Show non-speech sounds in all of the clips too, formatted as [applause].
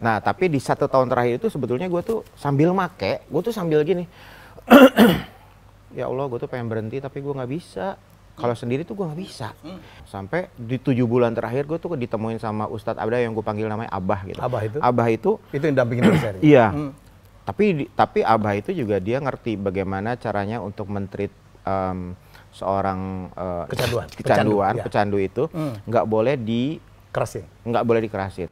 Nah tapi di satu tahun terakhir itu sebetulnya gue tuh sambil make, gue tuh sambil gini, [clears throat] ya Allah gue tuh pengen berhenti tapi gue nggak bisa. Kalau sendiri tuh gue nggak bisa. Sampai di tujuh bulan terakhir gue tuh ditemuin sama Ustadz Abda yang gue panggil namanya Abah gitu. Abah itu? Abah itu. Itu yang dampingin besar. [clears throat] Iya. Hmm. Tapi tapi Abah itu juga dia ngerti bagaimana caranya untuk mentreat um, seorang uh, kecanduan, kecanduan, pecandu, pecandu, ya. pecandu itu hmm. nggak hmm. boleh di kerasin. Nggak boleh dikerasin.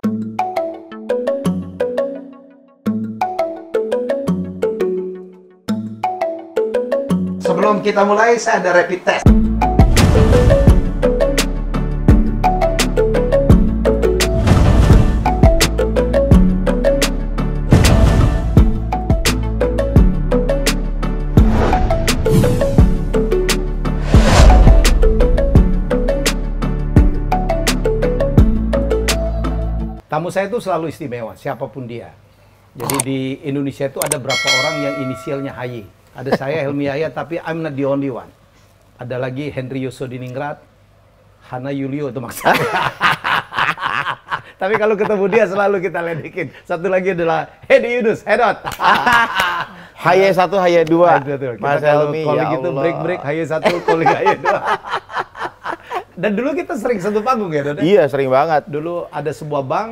sebelum kita mulai saya ada rapid test. Tamu saya itu selalu istimewa, siapapun dia. Jadi di Indonesia itu ada berapa orang yang inisialnya HY. Ada saya Helmi Yahya, tapi I'm not the only one. Ada lagi Henry Yosodiningrat, Hana Yulio itu maksa. [laughs] tapi kalau ketemu dia selalu kita ledekin. Satu lagi adalah Hedi Yunus, Hedot. [laughs] Haye satu, Haye dua. Mas Helmi, ya Allah. gitu break-break, Haye satu, calling Haye dua. Dan dulu kita sering satu panggung ya, Dona? Iya, sering banget. Dulu ada sebuah bank,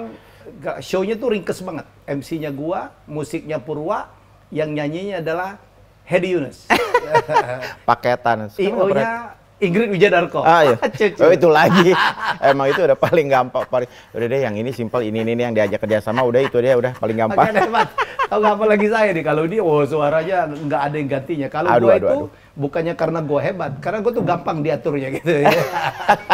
show-nya tuh ringkes banget. MC-nya gua, musiknya Purwa, yang nyanyinya adalah Hedi Yunus. [laughs] Paketan. IO-nya oh Ingrid Wijadarko. Ah iya. [laughs] Oh itu lagi. Emang itu udah paling gampang. Paling udah deh yang ini simpel, ini ini yang diajak kerjasama udah itu dia udah paling gampang. Oke, Tahu apa lagi saya nih kalau dia, oh suaranya nggak ada yang gantinya. Kalau gue itu aduh. bukannya karena gue hebat, karena gue tuh gampang diaturnya gitu. Ya.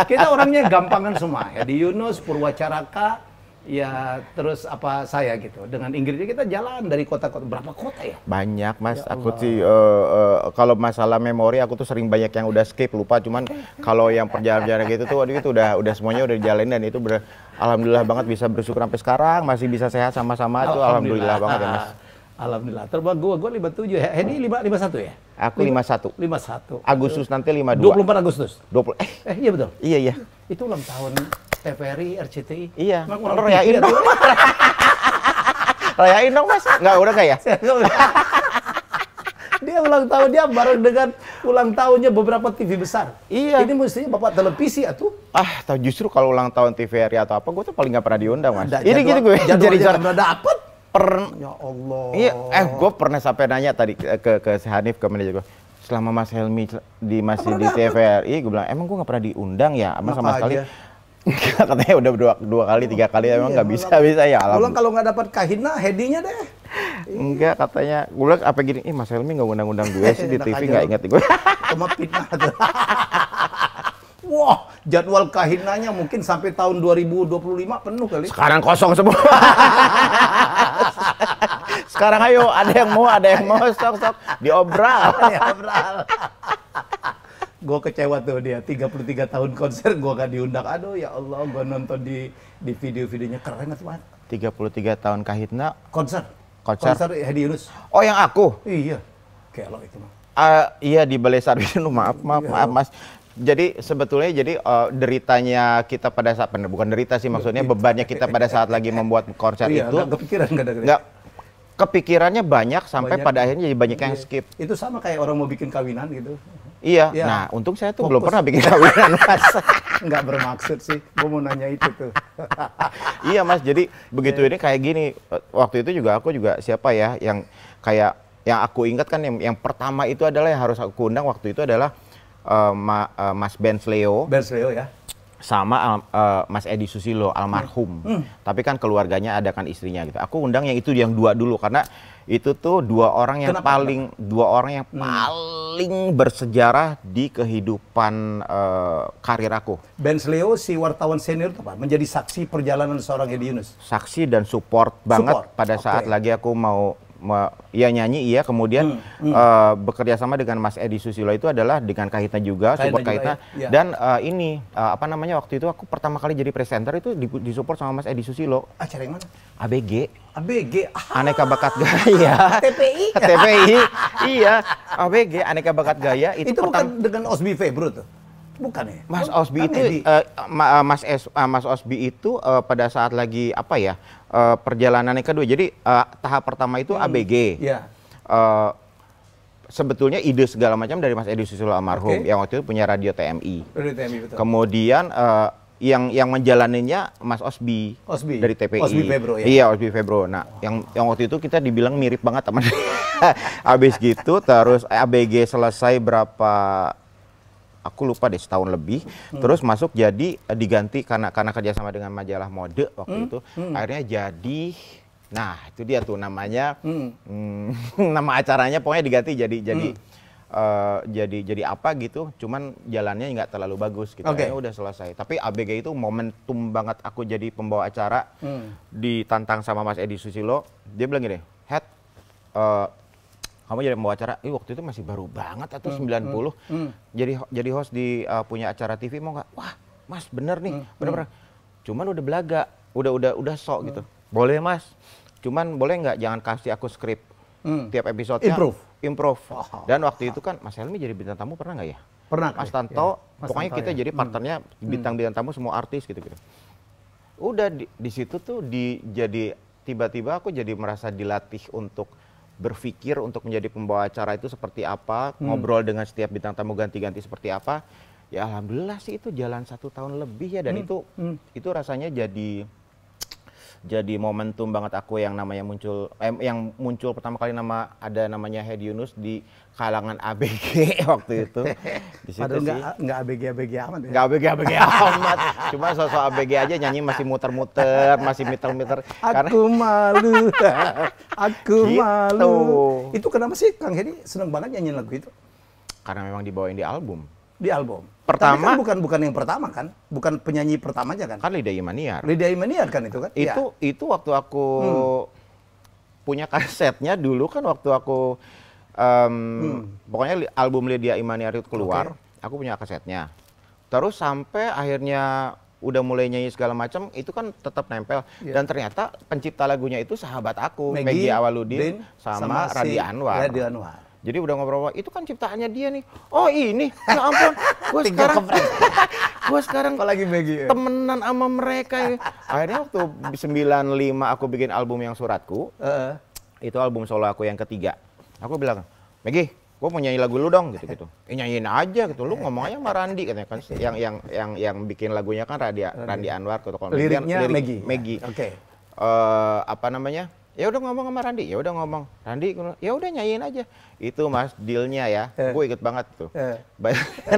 [laughs] Kita orangnya gampangan semua. Hedi Yunus, Purwacaraka, ya terus apa saya gitu dengan Inggrisnya kita jalan dari kota-kota berapa kota ya banyak mas ya aku sih uh, uh, kalau masalah memori aku tuh sering banyak yang udah skip lupa cuman kalau yang perjalanan-perjalanan gitu tuh waduh itu udah udah semuanya udah jalan dan itu ber alhamdulillah banget bisa bersyukur sampai sekarang masih bisa sehat sama-sama tuh alhamdulillah, alhamdulillah banget ya mas ah, Alhamdulillah. Terbang gua gua 57 ya. Hedi satu ya? Aku 51. 51. Agustus nanti 52. 24 Agustus. 20 eh, eh iya betul. Iya iya. Itu ulang tahun TVRI, RCTI. Iya. mau rayain dong. [laughs] rayain dong mas. Nggak udah kayak ya? [laughs] dia ulang tahun dia bareng dengan ulang tahunnya beberapa TV besar. Iya. Ini mestinya bapak televisi atau? Ah, tahu justru kalau ulang tahun TVRI atau apa, gue tuh paling nggak pernah diundang mas. Nah, ini gitu gue. Jadi jangan pernah dapet. Per... Ya Allah. Iya, eh gue pernah sampai nanya tadi ke ke Hanif ke manajer gue selama Mas Helmi di masih di TVRI gue bilang emang gue nggak pernah diundang ya emang sama sekali aja [laughs] Katanya udah dua, dua kali, tiga kali oh, emang iya, nggak iya, bisa, bisa ya. alam. kalau nggak dapat kahina, headingnya deh. Enggak katanya, bilang apa gini, ih Mas Helmi nggak undang-undang gue sih di [laughs] TV nggak inget gue. [laughs] Cuma fitnah. Wah, jadwal kahinanya mungkin sampai tahun 2025 penuh kali. Sekarang kosong semua. Sekarang ayo, ada yang mau, ada yang mau, sok-sok diobral. diobral gue kecewa tuh dia 33 tahun konser gue gak diundang aduh ya Allah gue nonton di di video-videonya keren banget 33 tahun Kahitna konser konser konser Hedi Yunus oh yang aku iya kayak lo itu mah uh, iya di Balai Sarwina [laughs] maaf maaf iya. maaf Mas jadi sebetulnya jadi uh, deritanya kita pada saat bukan derita sih maksudnya iya. bebannya kita pada saat lagi [laughs] membuat konser iya, itu nggak kepikiran kepikirannya banyak sampai banyak. pada akhirnya jadi banyak yang iya. skip itu sama kayak orang mau bikin kawinan gitu Iya. Ya. Nah, untung saya tuh Fokus. belum pernah bikin kawinan, [laughs] Mas. Enggak bermaksud sih. Gue mau nanya itu tuh. [laughs] iya, Mas. Jadi begitu yeah. ini kayak gini. Waktu itu juga aku juga siapa ya yang kayak yang aku ingat kan yang, yang pertama itu adalah yang harus aku undang waktu itu adalah uh, ma, uh, Mas Benz Leo. Benz Leo ya. Sama uh, Mas Edi Susilo almarhum. Hmm. Hmm. Tapi kan keluarganya ada kan istrinya gitu. Aku undang yang itu yang dua dulu karena itu tuh dua orang yang Kenapa? paling dua orang yang hmm. paling bersejarah di kehidupan uh, karir aku. Ben Leo si wartawan senior apa menjadi saksi perjalanan seorang Edi Yunus. Saksi dan support banget support. pada okay. saat lagi aku mau ya nyanyi iya kemudian hmm, hmm. Uh, bekerja sama dengan Mas Edi Susilo itu adalah dengan kaitnya juga support juga, Kahitna ya. ya. dan uh, ini uh, apa namanya waktu itu aku pertama kali jadi presenter itu disupport sama Mas Edi Susilo acara yang mana ABG ABG ah. aneka bakat gaya TPI [laughs] TPI iya ABG [laughs] iya. aneka bakat gaya itu, itu bukan dengan Osbi Febru tuh bukan ya? Mas Osbi ya, itu, uh, Mas, es, uh, Mas Osbi itu uh, pada saat lagi apa ya? uh, eh, perjalanannya kedua. Jadi uh, tahap pertama itu hmm. ABG. Yeah. Iya. Uh, sebetulnya ide segala macam dari Mas Edi Susilo almarhum okay. yang waktu itu punya radio TMI. Radio TMI betul. Kemudian uh, yang yang menjalaninya Mas Osbi, Osbi. dari TPI. Osbi Febro ya. Iya, Osbi Febro. Nah, oh. yang yang waktu itu kita dibilang mirip banget teman. [laughs] Abis gitu terus ABG selesai berapa aku lupa deh setahun lebih hmm. terus masuk jadi eh, diganti karena karena kerjasama dengan majalah mode waktu hmm. itu hmm. akhirnya jadi nah itu dia tuh namanya hmm. Hmm, [laughs] nama acaranya pokoknya diganti jadi jadi Uh, jadi jadi apa gitu, cuman jalannya nggak terlalu bagus gitu. Okay. Ya udah selesai. Tapi ABG itu momentum banget aku jadi pembawa acara hmm. ditantang sama Mas Edi Susilo. Dia bilang gini, "Head, uh, eh, kamu jadi membawa acara Ih, waktu itu masih baru banget atau hmm, 90 hmm, hmm, jadi jadi host di uh, punya acara TV mau nggak wah mas bener nih hmm, bener hmm. bener cuman udah belaga udah udah udah sok hmm. gitu boleh mas cuman boleh nggak jangan kasih aku skrip hmm. tiap episode improve improve oh, oh. dan waktu itu kan Mas Helmi jadi bintang tamu pernah nggak ya pernah Mas Tanto ya. mas pokoknya Tanto, kita ya. jadi hmm. partnernya hmm. bintang bintang tamu semua artis gitu gitu udah di, di situ tuh di jadi tiba-tiba aku jadi merasa dilatih untuk berpikir untuk menjadi pembawa acara itu seperti apa, hmm. ngobrol dengan setiap bintang tamu ganti-ganti seperti apa. Ya alhamdulillah sih itu jalan satu tahun lebih ya dan hmm. itu hmm. itu rasanya jadi jadi momentum banget aku yang namanya muncul eh, yang muncul pertama kali nama ada namanya Hedi Yunus di kalangan ABG [laughs] waktu itu. Di situ Padahal nggak ABG ABG amat. Ya? ABG ABG amat. [laughs] Cuma sosok ABG aja nyanyi masih muter-muter, masih meter-meter. Aku Karena... malu, [laughs] aku gitu. malu. Itu kenapa sih Kang Hedi seneng banget nyanyi lagu itu? Karena memang dibawain di album. Di album pertama Tapi kan bukan bukan yang pertama kan bukan penyanyi pertama aja kan kan Lida Imaniar Lida Imaniar kan itu kan iya. itu ya. itu waktu aku hmm. punya kasetnya dulu kan waktu aku um, hmm. pokoknya album Lydia Imaniar itu keluar okay. aku punya kasetnya terus sampai akhirnya udah mulai nyanyi segala macam itu kan tetap nempel yeah. dan ternyata pencipta lagunya itu sahabat aku Maggie, Awaludin sama, sama Radi Anwar Radi Anwar jadi udah ngobrol-ngobrol, itu kan ciptaannya dia nih. Oh ini, ya ampun, gue [laughs] sekarang, [laughs] gue sekarang Kok lagi bagi, ya? temenan sama mereka. Ya. Akhirnya waktu 95 aku bikin album yang suratku, uh -uh. itu album solo aku yang ketiga. Aku bilang, Megi, gue mau nyanyi lagu lu dong gitu gitu eh, nyanyiin aja gitu lu ngomong aja sama Randi katanya kan yang yang yang yang bikin lagunya kan Radia, Randi Anwar gitu kalau liriknya Megi Megi oke eh, apa namanya ya udah ngomong sama Randi ya udah ngomong Randi ya udah nyanyiin aja itu mas dealnya ya eh. gue ikut banget tuh eh.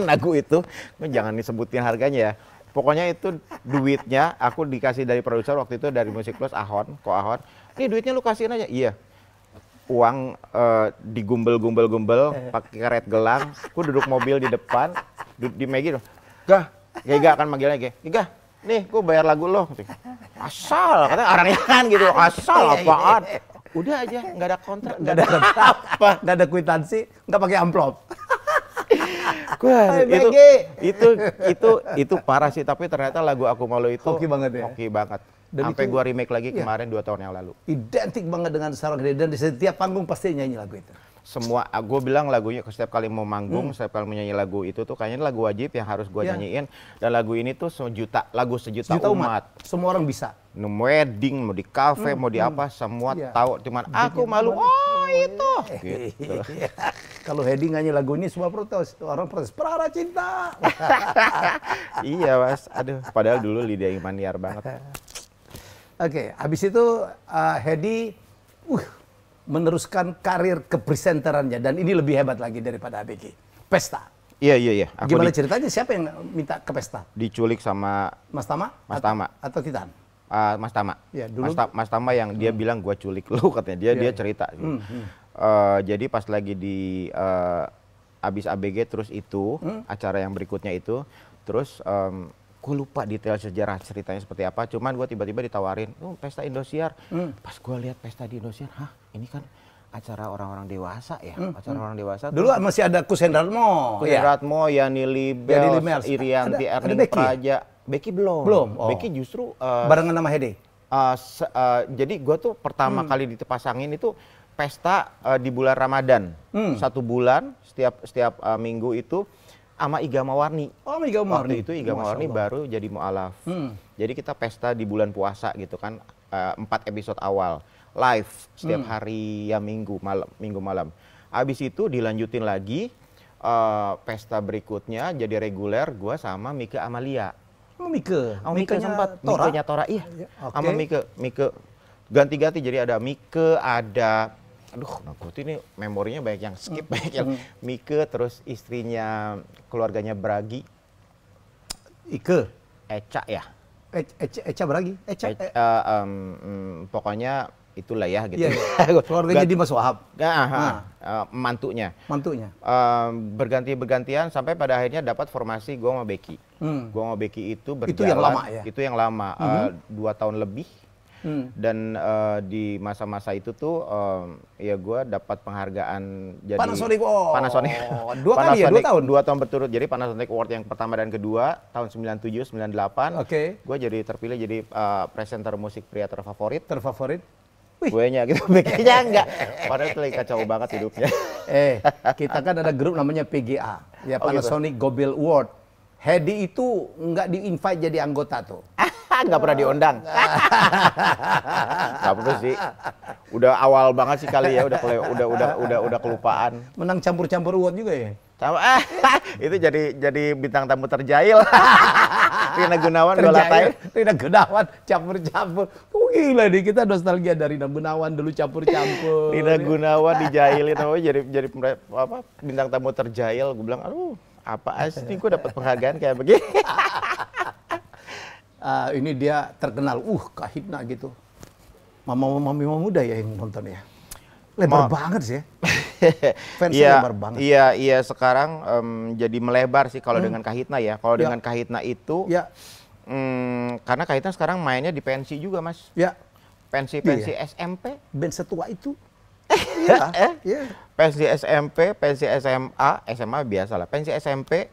[laughs] lagu itu jangan disebutin harganya ya pokoknya itu duitnya aku dikasih dari produser waktu itu dari musik plus Ahon ko Ahon ini duitnya lu kasihin aja iya uang uh, digumbel-gumbel-gumbel eh. pakai karet gelang aku duduk mobil di depan duduk di Megi gah ya, gak akan manggilnya Gega nih gue bayar lagu lo asal katanya orangnya kan gitu asal iya, iya, apaan iya, udah aja nggak ada kontrak nggak ada apa nggak ada kuitansi, nggak pakai amplop Gua, itu, itu itu itu parah sih tapi ternyata lagu aku malu itu hoki banget ya hoki banget dan sampai gua remake lagi ya. kemarin dua tahun yang lalu identik banget dengan Sarah dan di setiap panggung pasti nyanyi lagu itu semua ah, gue bilang lagunya setiap kali mau manggung hmm. setiap kali menyanyi lagu itu tuh kayaknya lagu wajib yang harus gue yeah. nyanyiin dan lagu ini tuh sejuta lagu sejuta, sejuta umat. umat semua orang bisa no wedding mau di kafe hmm. mau di hmm. apa semua yeah. tahu cuman aku malu oh itu eh, gitu. Iya. kalau Hedi nyanyi lagu ini semua protes orang protes perara cinta [laughs] iya mas aduh padahal dulu Lydia Imaniar banget oke okay, habis itu uh, Hedi uh meneruskan karir kepresenterannya dan ini lebih hebat lagi daripada ABG. Pesta. Iya iya iya. Aku Gimana di... ceritanya siapa yang minta ke pesta? Diculik sama Mas Tama? Mas Tama. Atau Titan? Uh, ah, Mas Tama. Ya, dulu... Mas, Ta Mas Tama yang hmm. dia bilang gua culik lu [laughs] katanya. Dia ya, dia iya. cerita. Hmm, hmm. Uh, jadi pas lagi di uh, eh, abis ABG terus itu hmm? acara yang berikutnya itu terus um, gue lupa detail sejarah ceritanya seperti apa cuman gue tiba-tiba ditawarin oh, pesta Indosiar hmm. pas gue lihat pesta di Indosiar hah ini kan acara orang-orang dewasa ya hmm. acara hmm. orang dewasa dulu tuh. masih ada Kusendratmo Kusendratmo iya. ya. Yani Libel Yani Libel Irianti Erning Praja Becky belum belum oh. Becky justru uh, barengan nama Hede uh, uh, jadi gue tuh pertama hmm. kali ditepasangin itu pesta uh, di bulan Ramadan hmm. satu bulan setiap setiap uh, minggu itu sama Iga Mawarni. Oh, Iga Mawarni. Waktu itu Iga Mawarni baru jadi mualaf. Hmm. Jadi kita pesta di bulan puasa gitu kan, eh, empat episode awal live setiap hmm. hari ya minggu malam, minggu malam. Abis itu dilanjutin lagi uh, pesta berikutnya jadi reguler gue sama Mika Amalia. Oh, Mika. Oh, Mika sempat Tora. Mikanya Tora iya. iya okay. Sama Mika, Mika ganti-ganti jadi ada Mika, ada aduh tuh nah, ini memorinya banyak yang skip, mm. banyak yang Mika, terus istrinya, keluarganya Bragi. Ike? Eca ya. E Eca, Eca Bragi? Eca? Eca uh, eh. um, eh, um, mm, pokoknya itulah ya gitu. yeah. Iya. [laughs] Keluarganya Dimas Wahab. Ah, ah, nah, nah. Uh, mantunya. Mantunya. Uh, berganti-bergantian sampai pada akhirnya dapat formasi gue sama Becky. Hmm. Gua sama Becky itu berjalan. Itu yang lama ya. Itu yang lama. Mm -hmm. dua tahun lebih hmm. dan uh, di masa-masa itu tuh um, ya gue dapat penghargaan jadi Panasonic oh. Panasonic dua kali ya dua tahun dua tahun berturut jadi Panasonic Award yang pertama dan kedua tahun 97 98 oke okay. gue jadi terpilih jadi uh, presenter musik pria terfavorit terfavorit gue nya gitu bikinnya [laughs] enggak padahal itu lagi kacau banget hidupnya [laughs] eh kita kan ada grup namanya PGA ya Panasonic oh, gitu. Gobil Award Hedi itu nggak di invite jadi anggota tuh ah nggak pernah diundang. nggak perlu sih. Udah awal banget sih kali ya, udah udah udah udah udah kelupaan. Menang campur-campur uang juga ya. Tahu eh, [laughs] itu jadi jadi bintang tamu terjail, [laughs] Rina Gunawan dua latain. Rina Gunawan campur-campur. Oh, gila nih kita nostalgia dari Rina Gunawan dulu campur-campur. Rina Gunawan dijailin, apa oh, jadi jadi apa bintang tamu terjail, Gue bilang aduh apa sih gue dapat penghargaan kayak begini. [laughs] uh, ini dia terkenal, uh kahitna gitu. Mama-mama muda ya yang nonton ya. Lebar Ma banget sih ya. [laughs] Fans ya, iya, lebar banget. Iya, iya sekarang um, jadi melebar sih kalau hmm. dengan Kahitna ya. Kalau ya. dengan Kahitna itu ya. Um, karena Kahitna sekarang mainnya di pensi juga, Mas. Ya. Pensi-pensi iya. SMP. Iya. Band setua itu. [laughs] Iya. Eh? ya. Pensi SMP, pensi SMA, SMA biasa lah. Pensi SMP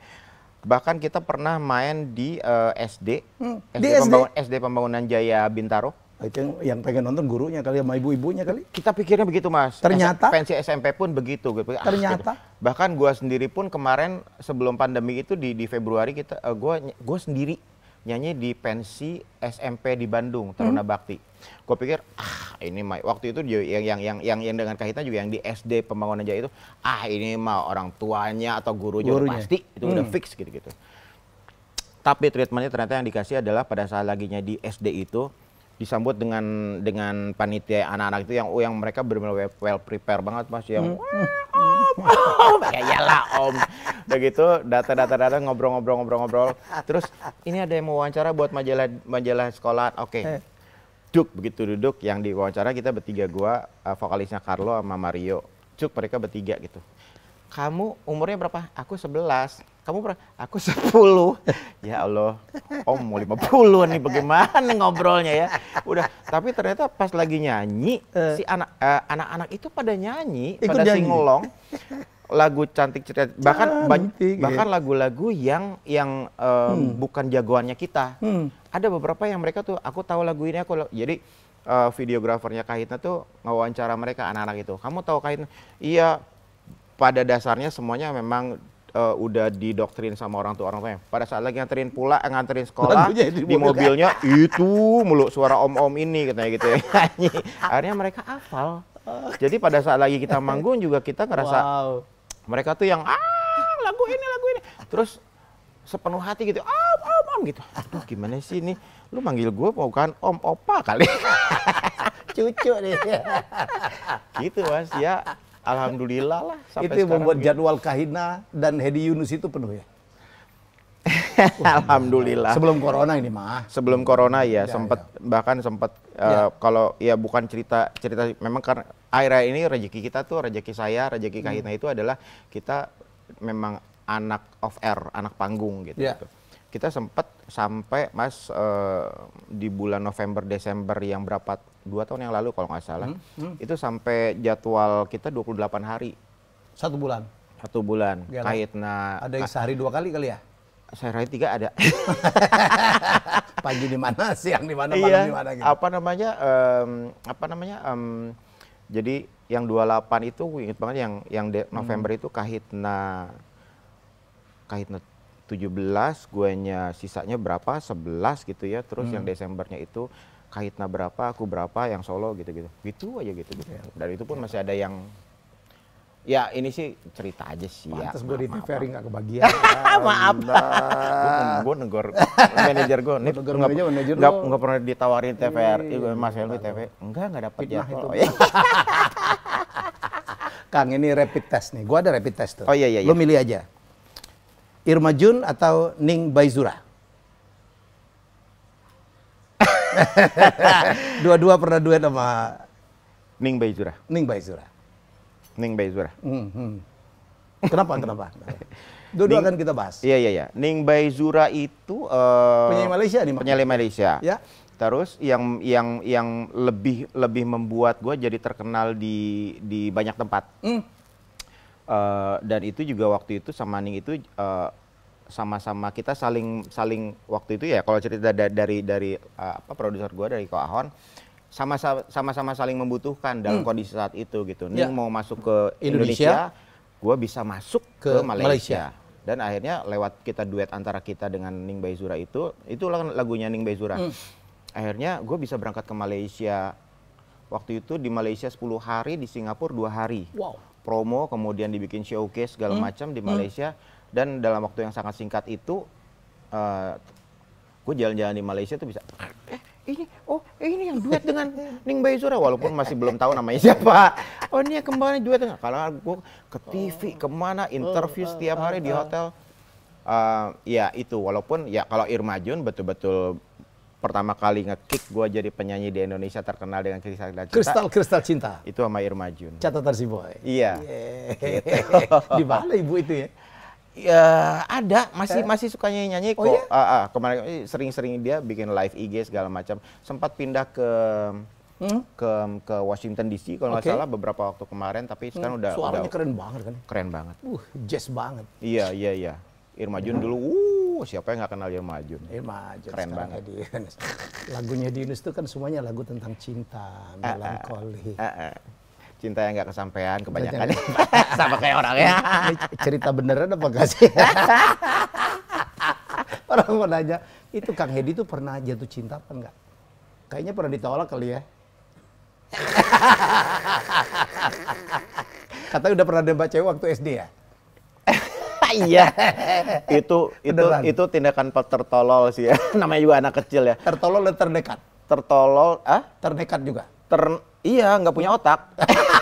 bahkan kita pernah main di uh, eh, SD, hmm, SD, di pembangun, SD? Pembangunan Jaya Bintaro. Itu yang, yang pengen nonton gurunya kali sama ibu-ibunya kali. Kita pikirnya begitu mas. Ternyata. S pensi SMP pun begitu. gitu. Ah, ternyata. gitu. Bahkan gue sendiri pun kemarin sebelum pandemi itu di, di Februari kita, gue uh, gue sendiri nyanyi di pensi SMP di Bandung, Taruna hmm. Bakti gue pikir ah ini mah waktu itu yang yang yang yang yang dengan kahitnya juga yang di SD pembangunan jaya itu ah ini mah orang tuanya atau guru gurunya. pasti itu hmm. udah fix gitu gitu tapi treatmentnya ternyata yang dikasih adalah pada saat laginya di SD itu disambut dengan dengan panitia anak-anak itu yang oh yang mereka benar-benar well prepare banget mas yang hmm. om ya lah om begitu data ngobrol-ngobrol ngobrol-ngobrol terus ini ada yang mau wawancara buat majalah majalah sekolah oke okay. Eh duduk begitu duduk yang diwawancara kita bertiga gua uh, vokalisnya Carlo sama Mario cuk mereka bertiga gitu kamu umurnya berapa aku sebelas kamu berapa aku sepuluh [laughs] ya Allah om mau lima puluh nih bagaimana ngobrolnya ya udah tapi ternyata pas lagi nyanyi uh. si anak uh, anak-anak itu pada nyanyi Ikut pada nyanyi. singolong lagu cantik cerita bahkan cantik, iya. bahkan lagu-lagu yang yang um, hmm. bukan jagoannya kita. Hmm. Ada beberapa yang mereka tuh aku tahu lagu ini aku jadi uh, videografernya Kahitna tuh ngawancara mereka anak-anak itu. Kamu tahu Kahitna? Iya. Pada dasarnya semuanya memang uh, udah didoktrin sama orang tua orang tua. Pada saat lagi nganterin pula eh, nganterin sekolah di mobilnya kan? itu mulu suara om-om ini katanya gitu ya. [laughs] Akhirnya mereka hafal. Ah. Jadi pada saat lagi kita manggung juga kita ngerasa wow mereka tuh yang ah lagu ini lagu ini terus sepenuh hati gitu om om om gitu aduh gimana sih ini lu manggil gue mau kan om opa kali [laughs] cucu nih gitu mas ya alhamdulillah lah itu membuat gitu. jadwal kahina dan Hedi Yunus itu penuh ya [laughs] Alhamdulillah. Sebelum corona ini mah. Sebelum corona ya, ya sempat ya. bahkan sempat ya. Eh, kalau ya bukan cerita cerita memang karena akhirnya ini rezeki kita tuh rezeki saya, rezeki hmm. Kahitna itu adalah kita memang anak of air, anak panggung gitu. Ya. Kita sempat sampai Mas uh, di bulan November Desember yang berapa dua tahun yang lalu kalau nggak salah. Hmm. Hmm. Itu sampai jadwal kita 28 hari. Satu bulan. Satu bulan. kait Kahitna ada yang sehari dua kali kali ya? saya Serai tiga ada. [laughs] Pagi di mana, siang di mana, malam iya. di mana gitu. Apa namanya? Um, apa namanya? Um, jadi yang 28 itu inget banget yang yang hmm. November hmm. itu Kahitna Kahitna 17, guenya sisanya berapa? 11 gitu ya. Terus hmm. yang Desembernya itu Kahitna berapa, aku berapa, yang solo gitu-gitu. Gitu aja gitu. gitu. Ya. Dan itu pun iya. masih ada yang Ya ini sih cerita aja sih ya. Pantes ya. gue di TV Ferry gak kebagian. [laughs] maaf. gue negor manajer gue. Nih, negor manajer, manajer gak, gak pernah ditawarin TVRI. Iya, iya, iya, Mas Helmi TV. Enggak, gak dapet ya. itu. Oh, [laughs] Kang ini rapid test nih. Gue ada rapid test tuh. Oh iya iya. Lo milih aja. Irma Jun atau Ning Baizura? [laughs] Dua-dua pernah duet sama... Ning Baizura. Ning Baizura. Ning Bai Zura. Hmm, hmm. Kenapa? kenapa? [laughs] Dua-dua akan kita bahas. Iya, iya, iya. Ning Bai Zura itu uh, penyanyi Malaysia nih. Penyanyi Malaysia. Ya. Terus yang yang yang lebih lebih membuat gue jadi terkenal di di banyak tempat. Hmm. Uh, dan itu juga waktu itu sama Ning itu uh, sama-sama kita saling saling waktu itu ya kalau cerita dari dari dari uh, apa produser gue dari Ko Ahon sama-sama saling membutuhkan dalam hmm. kondisi saat itu gitu. Ning ya. mau masuk ke Indonesia, Indonesia gue bisa masuk ke, ke Malaysia. Malaysia. Dan akhirnya lewat kita duet antara kita dengan Ning Baizura itu, itu lagunya Ning Baizura. Hmm. Akhirnya gue bisa berangkat ke Malaysia. Waktu itu di Malaysia 10 hari, di Singapura dua hari. Wow. Promo, kemudian dibikin showcase segala hmm. macam di hmm. Malaysia. Hmm. Dan dalam waktu yang sangat singkat itu, uh, eh, gue jalan-jalan di Malaysia tuh bisa. Eh, ini oh eh, ini yang duet dengan [laughs] Ning Zura walaupun masih belum tahu namanya [laughs] siapa oh ini yang kembali duet dengan kalau gue ke TV oh. kemana oh, interview oh, setiap hari di hotel uh, ya itu walaupun ya kalau Irma Jun betul-betul pertama kali ngekick gue jadi penyanyi di Indonesia terkenal dengan kisah cinta. Kristal Kristal Cinta. Itu sama Irma Jun. Catatan si boy. Iya. Yeah. Gitu. [laughs] di mana ibu itu ya? Ya ada masih eh? masih sukanya nyanyi oh kok. Oh, iya? ah, ah, kemarin sering-sering dia bikin live IG segala macam. Sempat pindah ke hmm? ke ke Washington DC kalau nggak okay. salah beberapa waktu kemarin tapi hmm. sekarang udah suaranya udah, keren banget kan keren banget uh jazz banget iya iya iya Irma Jun dulu uh siapa yang nggak kenal Irma Jun Irma Jun keren banget di lagunya di Yunus itu kan semuanya lagu tentang cinta eh, eh, melankoli. uh, uh, cinta yang gak kesampaian kebanyakan [laughs] sama kayak orangnya. ya. cerita beneran apa gak sih? [laughs] Orang mau nanya, itu Kang Hedi tuh pernah jatuh cinta apa enggak? Kayaknya pernah ditolak kali ya. [laughs] Kata udah pernah nembak cewek waktu SD ya? iya. itu itu Beneran. itu tindakan tertolol sih ya. Namanya juga anak kecil ya. Tertolol dan terdekat. Tertolol, ah? Terdekat juga. Ter Iya, nggak punya otak.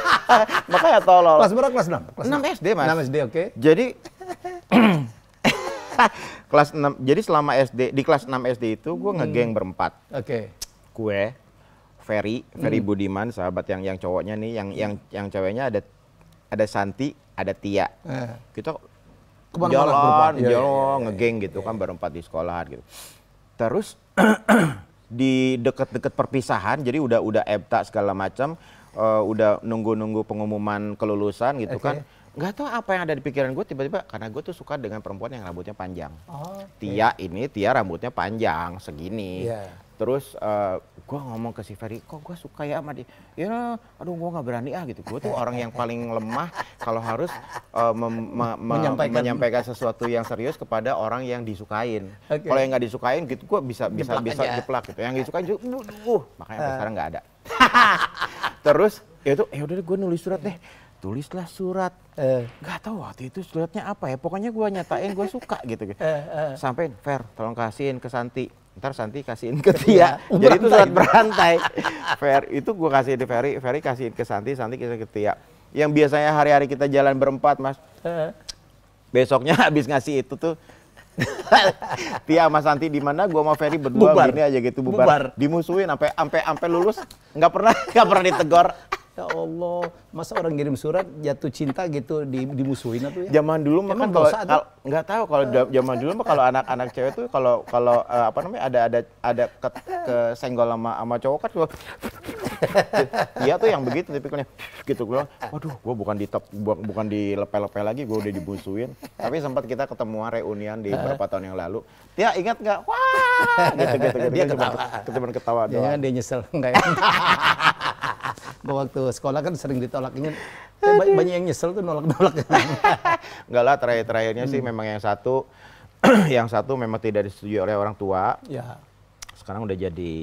[laughs] Makanya tolol. Kelas berapa? Kelas 6? Kelas 6, SD, Mas. 6 SD, oke. Okay. Jadi [coughs] kelas 6. Jadi selama SD di kelas 6 SD itu gue hmm. ngegeng berempat. Oke. Okay. Gue Ferry, Ferry hmm. Budiman, sahabat yang yang cowoknya nih, yang yang yang ceweknya ada ada Santi, ada Tia. Eh. Kita Kemana jalan, jalan, jalan, ya, ya, di sekolah gitu. Terus. ya, di deket-deket perpisahan jadi udah udah ebta segala macam uh, udah nunggu-nunggu pengumuman kelulusan gitu okay. kan nggak tahu apa yang ada di pikiran gue tiba-tiba karena gue tuh suka dengan perempuan yang rambutnya panjang oh, okay. Tia ini Tia rambutnya panjang segini yeah terus uh, eh, gue ngomong ke si Ferry kok gue suka ya sama dia ya aduh gue nggak berani ah gitu gue tuh orang yang paling lemah kalau harus uh, menyampaikan. menyampaikan sesuatu yang serius kepada orang yang disukain okay. kalau yang nggak disukain gitu gue bisa bisa jeplak bisa aja. jeplak gitu yang disukain juga uh, makanya uh. sekarang nggak ada [laughs] terus ya itu ya udah gue nulis surat deh tulislah surat uh. Gak tau waktu itu suratnya apa ya pokoknya gue nyatain gue suka gitu, gitu. Uh, uh. sampai Fer tolong kasihin ke Santi ntar Santi kasihin ke Tia. Iya, Jadi berantai. itu surat berantai. Fer, itu gue kasih di Ferry, Ferry kasihin ke Santi, Santi kasih ke Tia. Yang biasanya hari-hari kita jalan berempat, Mas. Besoknya [laughs] habis ngasih itu tuh [laughs] Tia sama Santi di mana gua mau Ferry berdua bubar. aja gitu bubar. bubar. Dimusuhin sampai sampai sampai lulus nggak pernah [laughs] nggak pernah ditegor. Ya Allah, masa orang ngirim surat jatuh cinta gitu di, dimusuhin atau ya? Zaman dulu ya mah kan kalau nggak tahu kalau uh, zaman dulu mah kalau anak-anak cewek tuh kalau kalau uh, apa namanya ada ada ada ke, ke senggol sama sama cowok kan [laughs] Iya tuh yang begitu tipikalnya gitu gue waduh gue bukan di top bukan di lepel-lepel lagi gue udah dibusuin tapi sempat kita ketemuan reunian di eh. beberapa tahun yang lalu dia ingat nggak wah gitu gitu, gitu dia gitu, gitu. ketawa Ketemuan ketawa doang dia nyesel enggak [laughs] ya Gue waktu sekolah kan sering ditolak ingin. Eh, banyak yang nyesel tuh nolak-nolak. Enggak [laughs] lah, terakhir-terakhirnya hmm. sih memang yang satu, [clears throat] yang satu memang tidak disetujui oleh orang tua. Ya. Sekarang udah jadi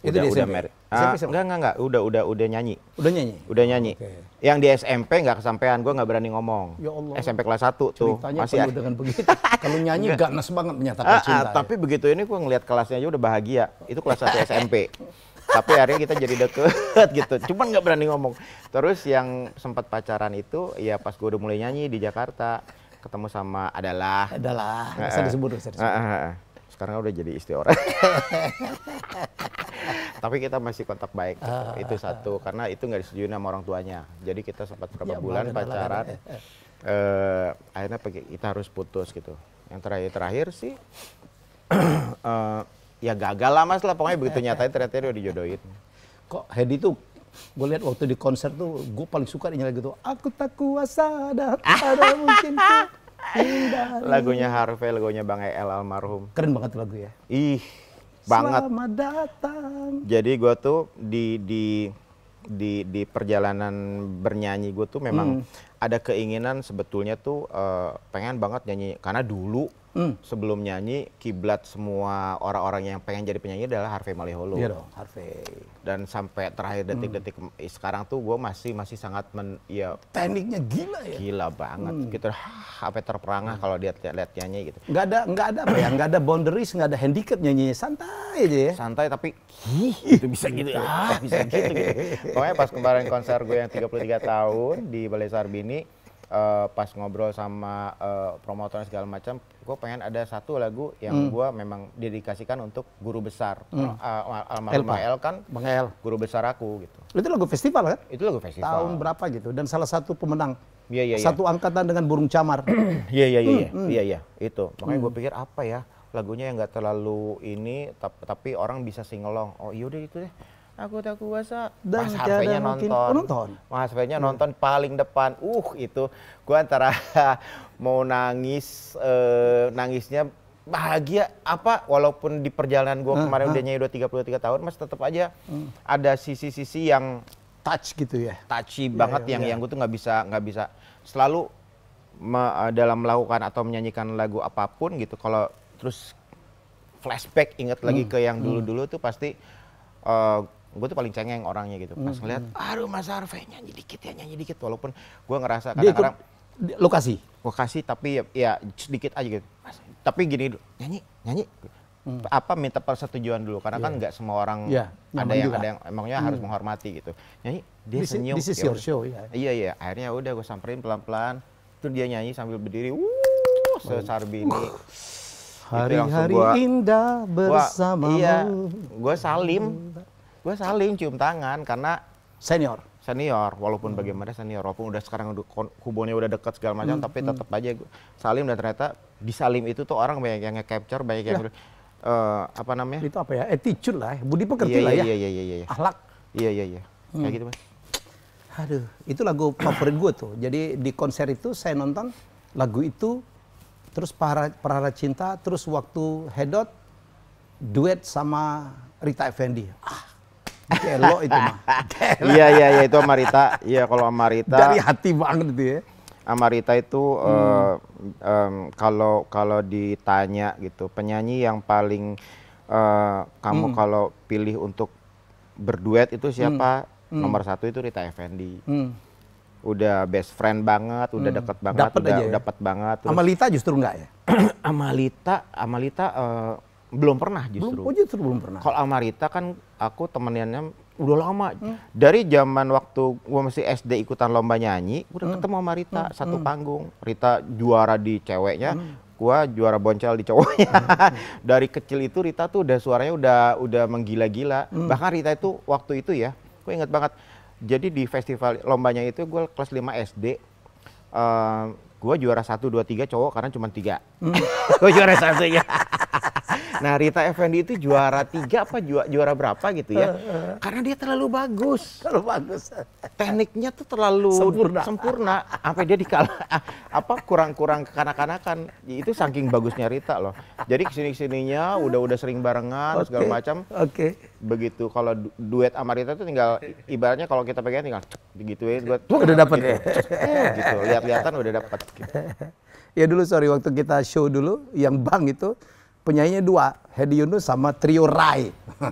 itu udah, di udah merit. Ah, Enggak, enggak, enggak. Udah, udah, udah nyanyi. Udah nyanyi? Udah nyanyi. Okay. Yang di SMP enggak kesampaian, gue enggak berani ngomong. Ya Allah. SMP kelas satu tuh. Ceritanya masih penuh dengan begitu. [laughs] Kalau nyanyi ganas banget menyatakan ah, ah cinta. Ah, ya. Tapi begitu ini gue ngelihat kelasnya aja udah bahagia. Itu kelas 1 SMP. [laughs] tapi akhirnya kita jadi deket [laughs] gitu cuman nggak berani ngomong terus yang sempat pacaran itu ya pas gue udah mulai nyanyi di Jakarta ketemu sama adalah adalah bisa disebut bisa disebut sekarang udah jadi istri orang [laughs] tapi kita masih kontak baik uh, itu ah, satu ah. karena itu nggak disetujui sama orang tuanya jadi kita sempat beberapa ya, bulan ya, ya. pacaran uh, akhirnya kita harus putus gitu yang terakhir terakhir sih uh, [clears throat] ya gagal lah mas lah pokoknya begitu [laughs] nyatanya ternyata dia dijodohin kok Hedi tuh gue lihat waktu di konser tuh gue paling suka dia gitu aku tak kuasa dan ada mungkin lagunya Harvey lagunya Bang El almarhum keren banget lagu ya ih banget selamat datang jadi gue tuh di di di di perjalanan bernyanyi gue tuh memang hmm. ada keinginan sebetulnya tuh uh, pengen banget nyanyi karena dulu Mm. sebelum nyanyi kiblat semua orang-orang yang pengen jadi penyanyi adalah Harvey Maliholo. Iya dong, Harvey. Dan sampai terakhir hmm. detik-detik mm. sekarang tuh gue masih masih sangat men, ya tekniknya gila ya. Gila banget mm. gitu. Apa terperangah mm. kalau dia lihat nyanyi gitu. Gak ada gak ada apa ya? Gak ada boundaries, gak ada handicap nyanyinya santai aja ya. Santai tapi [laughs] itu bisa gitu. Ya. Ah, bisa gitu gitu. Pokoknya pas kemarin konser gue yang 33 tahun di Balai Sarbini uh, pas ngobrol sama uh, promotor segala macam gue pengen ada satu lagu yang hmm. gue memang dedikasikan untuk guru besar hmm. uh, almarhum Bang El kan Bang El guru besar aku gitu itu lagu festival kan itu lagu festival tahun berapa gitu dan salah satu pemenang Iya, iya, iya. satu ya. angkatan dengan burung camar. [clears throat] Iya, iya, iya, iya, hmm, hmm. Iya, iya, itu. Makanya hmm. gue pikir apa ya lagunya yang nggak terlalu ini, tapi, orang bisa singelong. Oh iya udah itu deh aku tak kuasa dan Mas Harvey-nya nonton. Oh, nonton. Mas Harvey-nya hmm. nonton paling depan. Uh, itu gue antara [laughs] mau nangis uh, nangisnya bahagia apa walaupun di perjalanan gue kemarin uh, uh. udah nyanyi udah 33 tahun Mas tetap aja hmm. ada sisi-sisi yang touch gitu ya. Touchy yeah, banget yeah, yang yeah. yang gue tuh nggak bisa nggak bisa selalu me, eh, dalam melakukan atau menyanyikan lagu apapun gitu kalau terus flashback inget hmm. lagi ke yang hmm. dulu-dulu tuh pasti uh, gue tuh paling cengeng orangnya gitu pas hmm, ngeliat hmm. aduh Mas Arve nyanyi dikit ya nyanyi dikit walaupun gue ngerasa kadang-kadang lokasi lokasi tapi ya, ya sedikit aja gitu Mas, tapi gini dulu nyanyi nyanyi hmm. apa minta persetujuan dulu karena yeah. kan iya. nggak semua orang yeah. ada yang juga. ada yang emangnya hmm. harus menghormati gitu nyanyi dia this senyum this is ya your show ya iya iya akhirnya ya udah gue samperin pelan pelan terus dia nyanyi sambil berdiri uh sesarbi ini uh. hari-hari indah iya. bersamamu. iya, gue salim Gue saling cium tangan karena senior. Senior, walaupun hmm. bagaimana senior, walaupun udah sekarang hubungannya udah dekat segala macam, hmm. tapi tetap hmm. aja gue salim dan ternyata di salim itu tuh orang banyak yang nge-capture, banyak yang ya. uh, apa namanya? Itu apa ya? Attitude lah, ya. budi pekerti yeah, lah iya, ya. Iya, iya, iya, iya. Akhlak. Iya, iya, iya. Hmm. Kayak gitu, Mas. Aduh, itu lagu favorit gue tuh. Jadi di konser itu saya nonton lagu itu, terus para para cinta, terus waktu headot duet sama Rita Effendi. Ah, Kelo itu mah. [laughs] Iya iya iya itu Amarita. Iya kalau Amarita. Dari hati banget itu ya. Amarita itu eh, kalau hmm. uh, um, kalau ditanya gitu penyanyi yang paling uh, kamu hmm. kalau pilih untuk berduet itu siapa? Hmm. hmm. Nomor satu itu Rita Effendi. Hmm. Udah best friend banget, udah hmm. deket banget, dapet udah ya? dapat banget. Amalita justru enggak ya? [clears throat] Amalita, Amalita uh, eh, belum pernah justru. Belum, oh justru belum pernah. Kalau Amarita kan aku temennya udah lama. Hmm. Dari zaman waktu gua masih SD ikutan lomba nyanyi, gua udah hmm. ketemu sama Rita hmm. satu hmm. panggung. Rita juara di ceweknya, hmm gua juara boncel di cowoknya. Hmm. hmm. [laughs] Dari kecil itu Rita tuh udah suaranya udah udah menggila-gila. Hmm. Bahkan Rita itu waktu itu ya, gue inget banget. Jadi di festival lombanya itu gue kelas 5 SD. Uh, gue juara satu dua tiga cowok karena cuma tiga hmm. [laughs] gue juara satunya nah Rita Effendi itu juara tiga apa juara, berapa gitu ya karena dia terlalu bagus terlalu bagus tekniknya tuh terlalu sempurna sempurna sampai dia dikalah apa kurang kurang kekanak-kanakan itu saking bagusnya Rita loh jadi kesini kesininya udah udah sering barengan okay. segala macam okay begitu kalau du duet Rita tuh tinggal ibaratnya kalau kita pegang tinggal begitu ya gue tuh udah dapat gitu, eh, gitu. lihat-lihatan udah dapat gitu. [laughs] ya dulu sorry waktu kita show dulu yang bang itu penyanyinya dua Hedi Yunus sama trio Rai [laughs]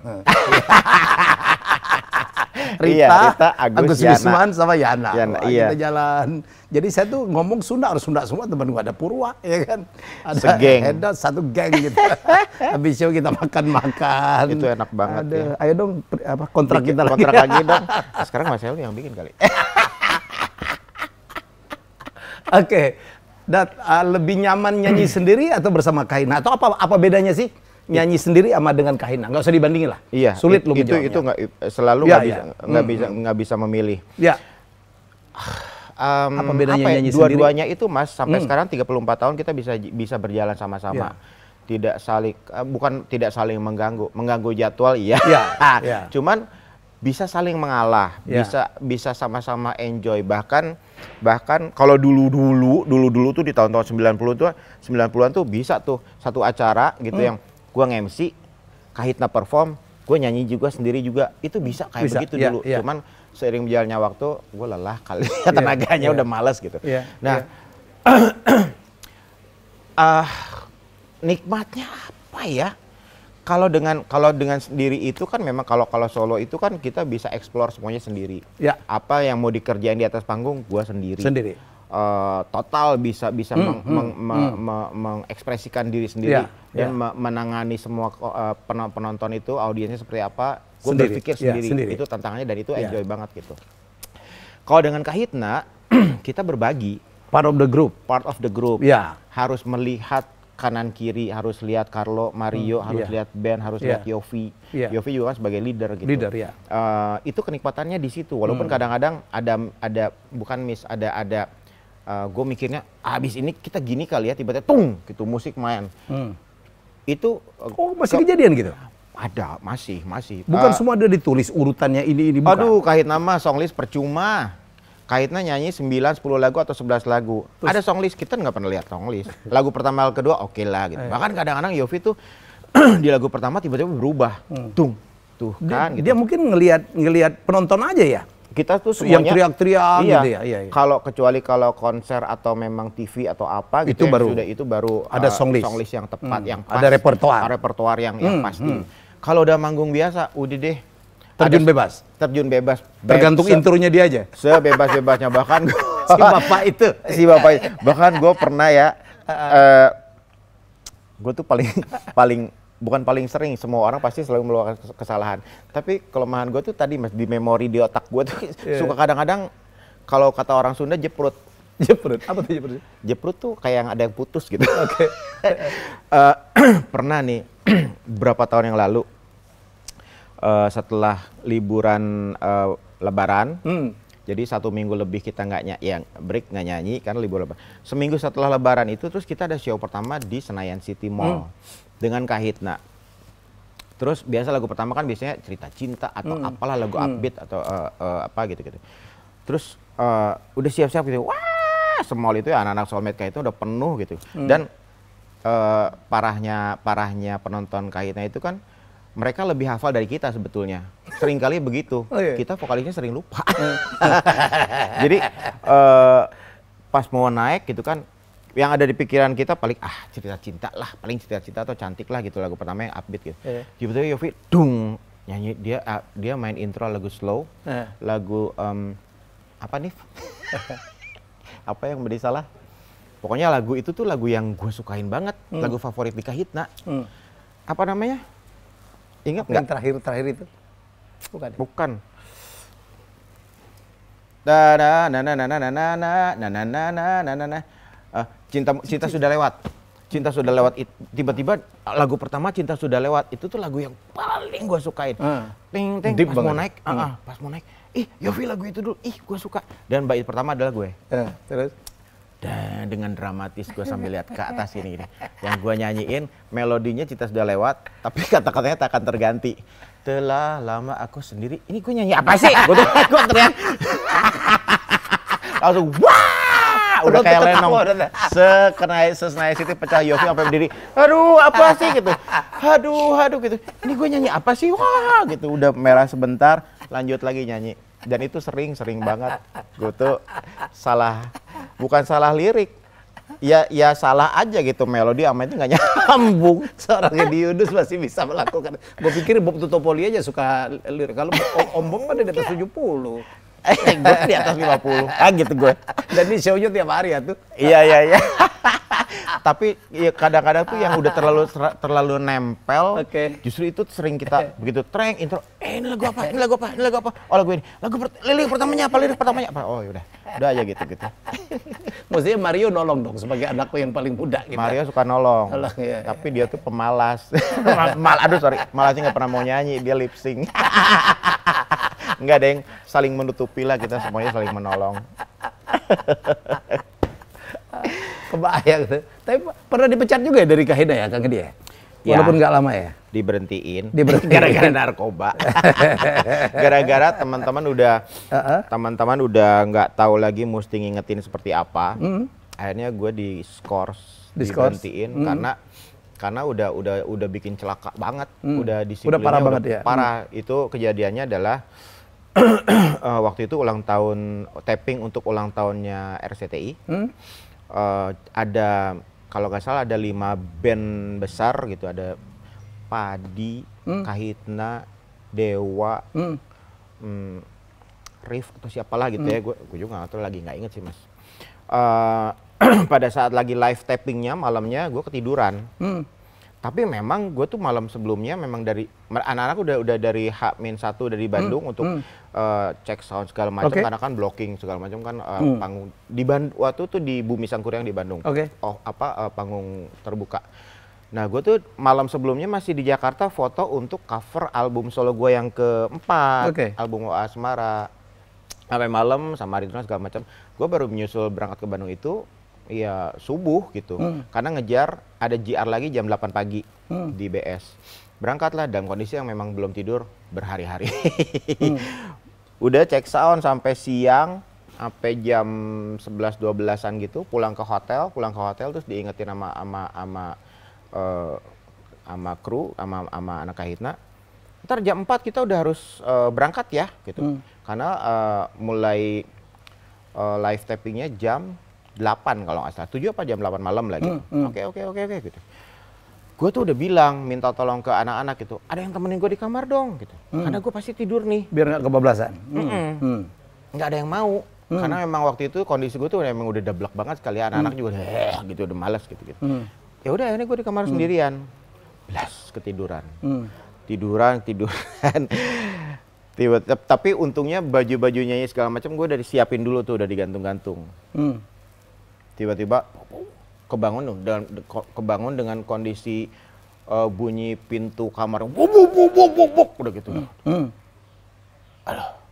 [laughs] Rita, iya, Rita Agus, Agus Yana. Wisman sama Yana. Yana Wah, iya. Kita jalan. Jadi saya tuh ngomong Sunda harus Sunda semua teman gue ada Purwa ya kan. Ada Segeng. Ada satu geng gitu. [laughs] Habis itu kita makan-makan. Itu enak banget ada, ya. Ayo dong apa kontrak Bikin, kita lagi. Kontrak lagi dong. [laughs] Sekarang Mas Helu yang bikin kali. Oke. Okay. Dat, uh, ah, lebih nyaman nyanyi hmm. [clears throat] sendiri atau bersama Kaina atau apa apa bedanya sih? nyanyi gitu. sendiri sama dengan Kahina nggak usah dibandingin lah iya sulit loh lu itu itu nggak selalu iya, nggak ya, bisa nggak ya. bisa nggak bisa memilih ya um, apa bedanya apa ya, nyanyi dua-duanya itu mas sampai hmm. sekarang 34 tahun kita bisa bisa berjalan sama-sama ya. tidak saling eh, bukan tidak saling mengganggu mengganggu jadwal iya ya, [laughs] ya. cuman bisa saling mengalah ya. bisa bisa sama-sama enjoy bahkan bahkan kalau dulu-dulu dulu-dulu tuh di tahun tahun 90 tuh 90-an tuh bisa tuh satu acara gitu hmm. yang gue nge-MC, Kahitna perform, gue nyanyi juga sendiri juga. Itu bisa kayak bisa, begitu yeah, dulu. Yeah. Cuman seiring berjalannya waktu, gue lelah kali [laughs] yeah, tenaganya yeah. udah males gitu. Yeah, nah, yeah. Iya. [clears throat] uh, nikmatnya apa ya? Kalau dengan kalau dengan sendiri itu kan memang kalau kalau solo itu kan kita bisa explore semuanya sendiri. Ya. Apa yang mau dikerjain di atas panggung, gue sendiri. Sendiri uh, total bisa bisa hmm, meng, hmm, meng, hmm. meng, mengekspresikan diri sendiri yeah, ya. dan yeah. menangani semua uh, penonton itu audiensnya seperti apa gue berpikir ya, sendiri. Yeah, sendiri itu tantangannya dan itu yeah. enjoy banget gitu kalau dengan Kahitna [clears throat] kita berbagi part of the group part of the group yeah. harus melihat kanan kiri harus lihat Carlo Mario hmm, harus yeah. lihat Ben harus yeah. lihat Yofi yeah. Yofi juga kan sebagai leader gitu leader yeah. Ya. uh, itu kenikmatannya di situ walaupun hmm. kadang-kadang hmm. ada ada bukan miss ada ada uh, eh, gue mikirnya abis ini kita gini kali ya tiba-tiba tung gitu musik main hmm. itu eh, oh masih ke, kejadian gitu ada masih masih bukan uh, semua ada ditulis urutannya ini ini bukan. aduh kait nama songlist percuma Kaitnya nyanyi 9, 10 lagu atau 11 lagu. Terus. Ada songlist, kita nggak pernah lihat songlist. Lagu pertama, lagu kedua oke okay lah gitu. Ayo. Bahkan kadang-kadang Yofi tuh [clears throat] di lagu pertama tiba-tiba berubah. Hmm. Tung, tuh kan dia, gitu. Dia mungkin ngelihat ngelihat penonton aja ya kita tuh semuanya yang teriak-teriak iya, gitu ya. Iya, iya. Kalau kecuali kalau konser atau memang TV atau apa gitu itu ya, baru sudah itu baru ada uh, song list, song list yang hmm. tepat hmm. yang pas. Ada repertoar. Repertoar yang hmm. yang pasti. Hmm. Kalau udah manggung biasa udah deh terjun ada, bebas. Terjun bebas. Tergantung intronya dia aja. Sebebas-bebasnya bahkan [laughs] si bapak itu, [laughs] si bapak itu. bahkan gue pernah ya uh, [laughs] eh, gue tuh paling paling bukan paling sering semua orang pasti selalu melakukan kesalahan tapi kelemahan gue tuh tadi mas di memori di otak gue tuh yeah. [laughs] suka kadang-kadang kalau kata orang Sunda jeprut [laughs] jeprut apa tuh jeprut jeprut tuh kayak yang ada yang putus gitu [laughs] oke okay. uh, eh, [clears throat] pernah nih [clears throat] berapa tahun yang lalu uh, setelah liburan uh, Lebaran hmm. Jadi satu minggu lebih kita nggak nyanyi, ya break nggak nyanyi karena libur lebaran. Seminggu setelah lebaran itu terus kita ada show pertama di Senayan City Mall. Hmm dengan Kahitna. Terus biasa lagu pertama kan biasanya cerita cinta atau hmm. apalah lagu hmm. upbeat atau uh, uh, apa gitu-gitu. Terus uh, udah siap-siap gitu, wah semol itu ya anak-anak soulmate kayak itu udah penuh gitu. Hmm. Dan uh, parahnya parahnya penonton Kahitna itu kan mereka lebih hafal dari kita sebetulnya. Sering kali [laughs] begitu. Oh, iya. Kita vokalisnya sering lupa. Hmm. [laughs] Jadi uh, pas mau naik gitu kan yang ada di pikiran kita paling ah cerita cinta lah paling cerita cinta atau cantik lah gitu lagu pertama yang upbeat gitu tiba tiba yeah. Yofi dung nyanyi dia uh, dia main intro lagu slow yeah. lagu um, apa nih apa yang beri salah pokoknya lagu itu tuh lagu yang gue sukain banget hmm. lagu favorit di Kahitna hmm. apa namanya ingat nggak terakhir terakhir itu bukan bukan da na na na na na na na na na na na na na Cinta cinta sudah lewat. Cinta sudah lewat tiba-tiba lagu pertama Cinta sudah lewat itu tuh lagu yang paling gue sukain. Uh. Ting ting pas banget. mau naik, uh, uh, pas mau naik, ih Yofi lagu itu dulu, ih gue suka. Dan bait pertama adalah gue. Uh, terus dan dengan dramatis gue sambil lihat ke atas ini, ini. yang gue nyanyiin melodinya cinta sudah lewat tapi kata-katanya tak akan terganti telah lama aku sendiri ini gue nyanyi apa sih gue [laughs] teriak [laughs] langsung wah udah kayak Lenong. Sekenai sesenai Siti pecah Yofi sampai berdiri. Aduh, apa sih gitu. Aduh, aduh gitu. Ini gue nyanyi apa sih? Wah, gitu. Udah merah sebentar, lanjut lagi nyanyi. Dan itu sering-sering banget. Gue tuh salah, bukan salah lirik, ya ya salah aja gitu melodi sama itu nggak nyambung [laughs] seorang di Yudus masih bisa melakukan gue pikir Bob Tutopoli aja suka lirik kalau Om Bob ada kan di atas puluh Eh, gue di atas 50. Ah gitu gue. Dan ini show-nya tiap hari ya tuh. Iya, iya, iya. [laughs] Tapi ya kadang-kadang tuh yang udah terlalu terlalu nempel, okay. justru itu sering kita begitu treng intro, eh ini lagu apa? Ini lagu apa? Ini lagu apa? Oh lagu ini. Lagu per lirik pertamanya apa? Lirik pertamanya apa? Oh yaudah. Udah aja gitu gitu. [laughs] Maksudnya Mario nolong dong sebagai anakku yang paling muda gitu. Mario suka nolong. nolong iya, iya. tapi dia tuh pemalas. [laughs] Mal aduh sorry, malasnya nggak pernah mau nyanyi, dia lip sync nggak ada yang saling menutupi lah kita semuanya saling menolong kebayang gitu. tapi pernah dipecat juga ya dari Kahina ya Kang Gede ya? Ya. walaupun nggak lama ya diberhentiin diberhentiin [laughs] gara-gara narkoba [laughs] gara-gara teman-teman udah uh-uh. teman-teman udah nggak tahu lagi mesti ngingetin seperti apa mm. akhirnya gue di scores diberhentiin mm. karena karena udah udah udah bikin celaka banget mm. udah disiplinnya udah parah udah banget ya parah mm. itu kejadiannya adalah uh, [clears throat] waktu itu ulang tahun tapping untuk ulang tahunnya RCTI. Hmm? Uh, ada kalau nggak salah ada lima band besar gitu ada Padi, hmm. Kahitna, Dewa, hmm. Hmm, Rif atau siapalah gitu hmm. ya. Gue gue juga nggak tahu lagi nggak inget sih mas. Uh, [clears throat] pada saat lagi live tappingnya malamnya gue ketiduran. Hmm tapi memang gue tuh malam sebelumnya memang dari anak-anak udah udah dari H min satu dari hmm, Bandung hmm. untuk hmm. Uh, cek sound segala macam okay. karena kan blocking segala macam kan uh, hmm. panggung di Band waktu tuh di Bumi Sangkuriang di Bandung okay. oh apa uh, panggung terbuka nah gue tuh malam sebelumnya masih di Jakarta foto untuk cover album solo gue yang keempat okay. album Oa Asmara sampai malam sama Ridwan segala macam gue baru menyusul berangkat ke Bandung itu ya subuh gitu hmm. karena ngejar ada JR lagi jam 8 pagi hmm. di BS berangkatlah dalam kondisi yang memang belum tidur berhari-hari hmm. [laughs] udah cek sound sampai siang sampai jam 11 12-an gitu pulang ke hotel pulang ke hotel terus diingetin sama sama sama uh, kru sama sama anak kahitna ntar jam 4 kita udah harus uh, berangkat ya gitu hmm. karena uh, mulai uh, live tappingnya jam 8 kalau nggak salah. 7 apa jam 8 malam lagi. Hmm, hmm. Oke oke oke oke gitu. Gue tuh udah bilang minta tolong ke anak-anak gitu. Ada yang temenin gue di kamar dong gitu. Hmm. Karena gue pasti tidur nih. Biar nggak kebablasan. Hmm. Nggak hmm. ada yang mau. Hmm. Karena memang waktu itu kondisi gue tuh memang udah deblek banget sekali anak-anak hmm. juga heh gitu udah males gitu gitu. Hmm. Ya udah akhirnya gue di kamar hmm. sendirian. Belas ketiduran. Hmm. Tiduran, tiduran. [laughs] Tiba, tapi untungnya baju-bajunya segala macam gue udah disiapin dulu tuh udah digantung-gantung. Hmm tiba-tiba kebangun tuh kebangun dengan kondisi uh, bunyi pintu kamar buk buk buk buk buk buk udah gitu hmm. hmm.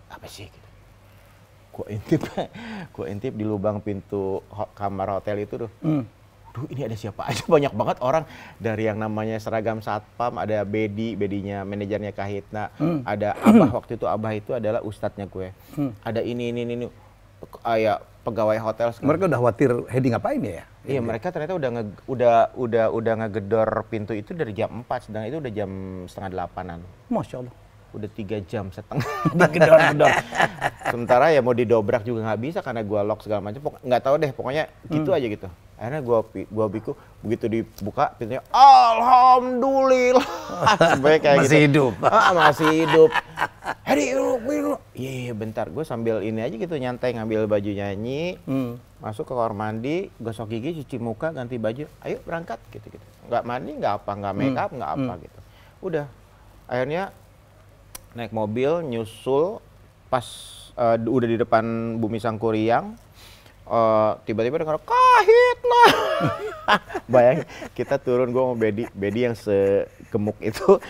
apa sih gitu gua intip [laughs] gua intip di lubang pintu ho kamar hotel itu tuh hmm. Duh ini ada siapa aja [laughs] banyak banget orang dari yang namanya seragam satpam ada Bedi Bedinya manajernya Kahitna hmm. ada Abah waktu itu Abah itu adalah ustadznya gue hmm. ada ini ini ini, ini. kayak pegawai hotel sekarang. Mereka udah khawatir Hedi ngapain ya? ya? Iya, gitu. mereka ternyata udah nge, udah udah udah ngegedor pintu itu dari jam 4 sedang itu udah jam setengah delapanan. Masya Allah udah tiga jam setengah [laughs] digedor-gedor. Sementara ya mau didobrak juga nggak bisa karena gue lock segala macam. Nggak tahu deh, pokoknya gitu hmm. aja gitu. Akhirnya gue gua biku begitu dibuka pintunya, alhamdulillah. [laughs] Sebaik kayak masih gitu. hidup. [laughs] Ah, masih hidup. Hari lu, Iya, iya bentar. Gue sambil ini aja gitu nyantai ngambil baju nyanyi, hmm. masuk ke kamar mandi, gosok gigi, cuci muka, ganti baju. Ayo berangkat gitu-gitu. Nggak mandi, nggak apa, nggak make up, hmm. nggak hmm. apa hmm. gitu. Udah. Akhirnya naik mobil nyusul pas uh, udah di depan Bumi Sangkuriang uh, tiba-tiba dengar kahit lah [laughs] bayang kita turun gue mau Bedi Bedi yang segemuk itu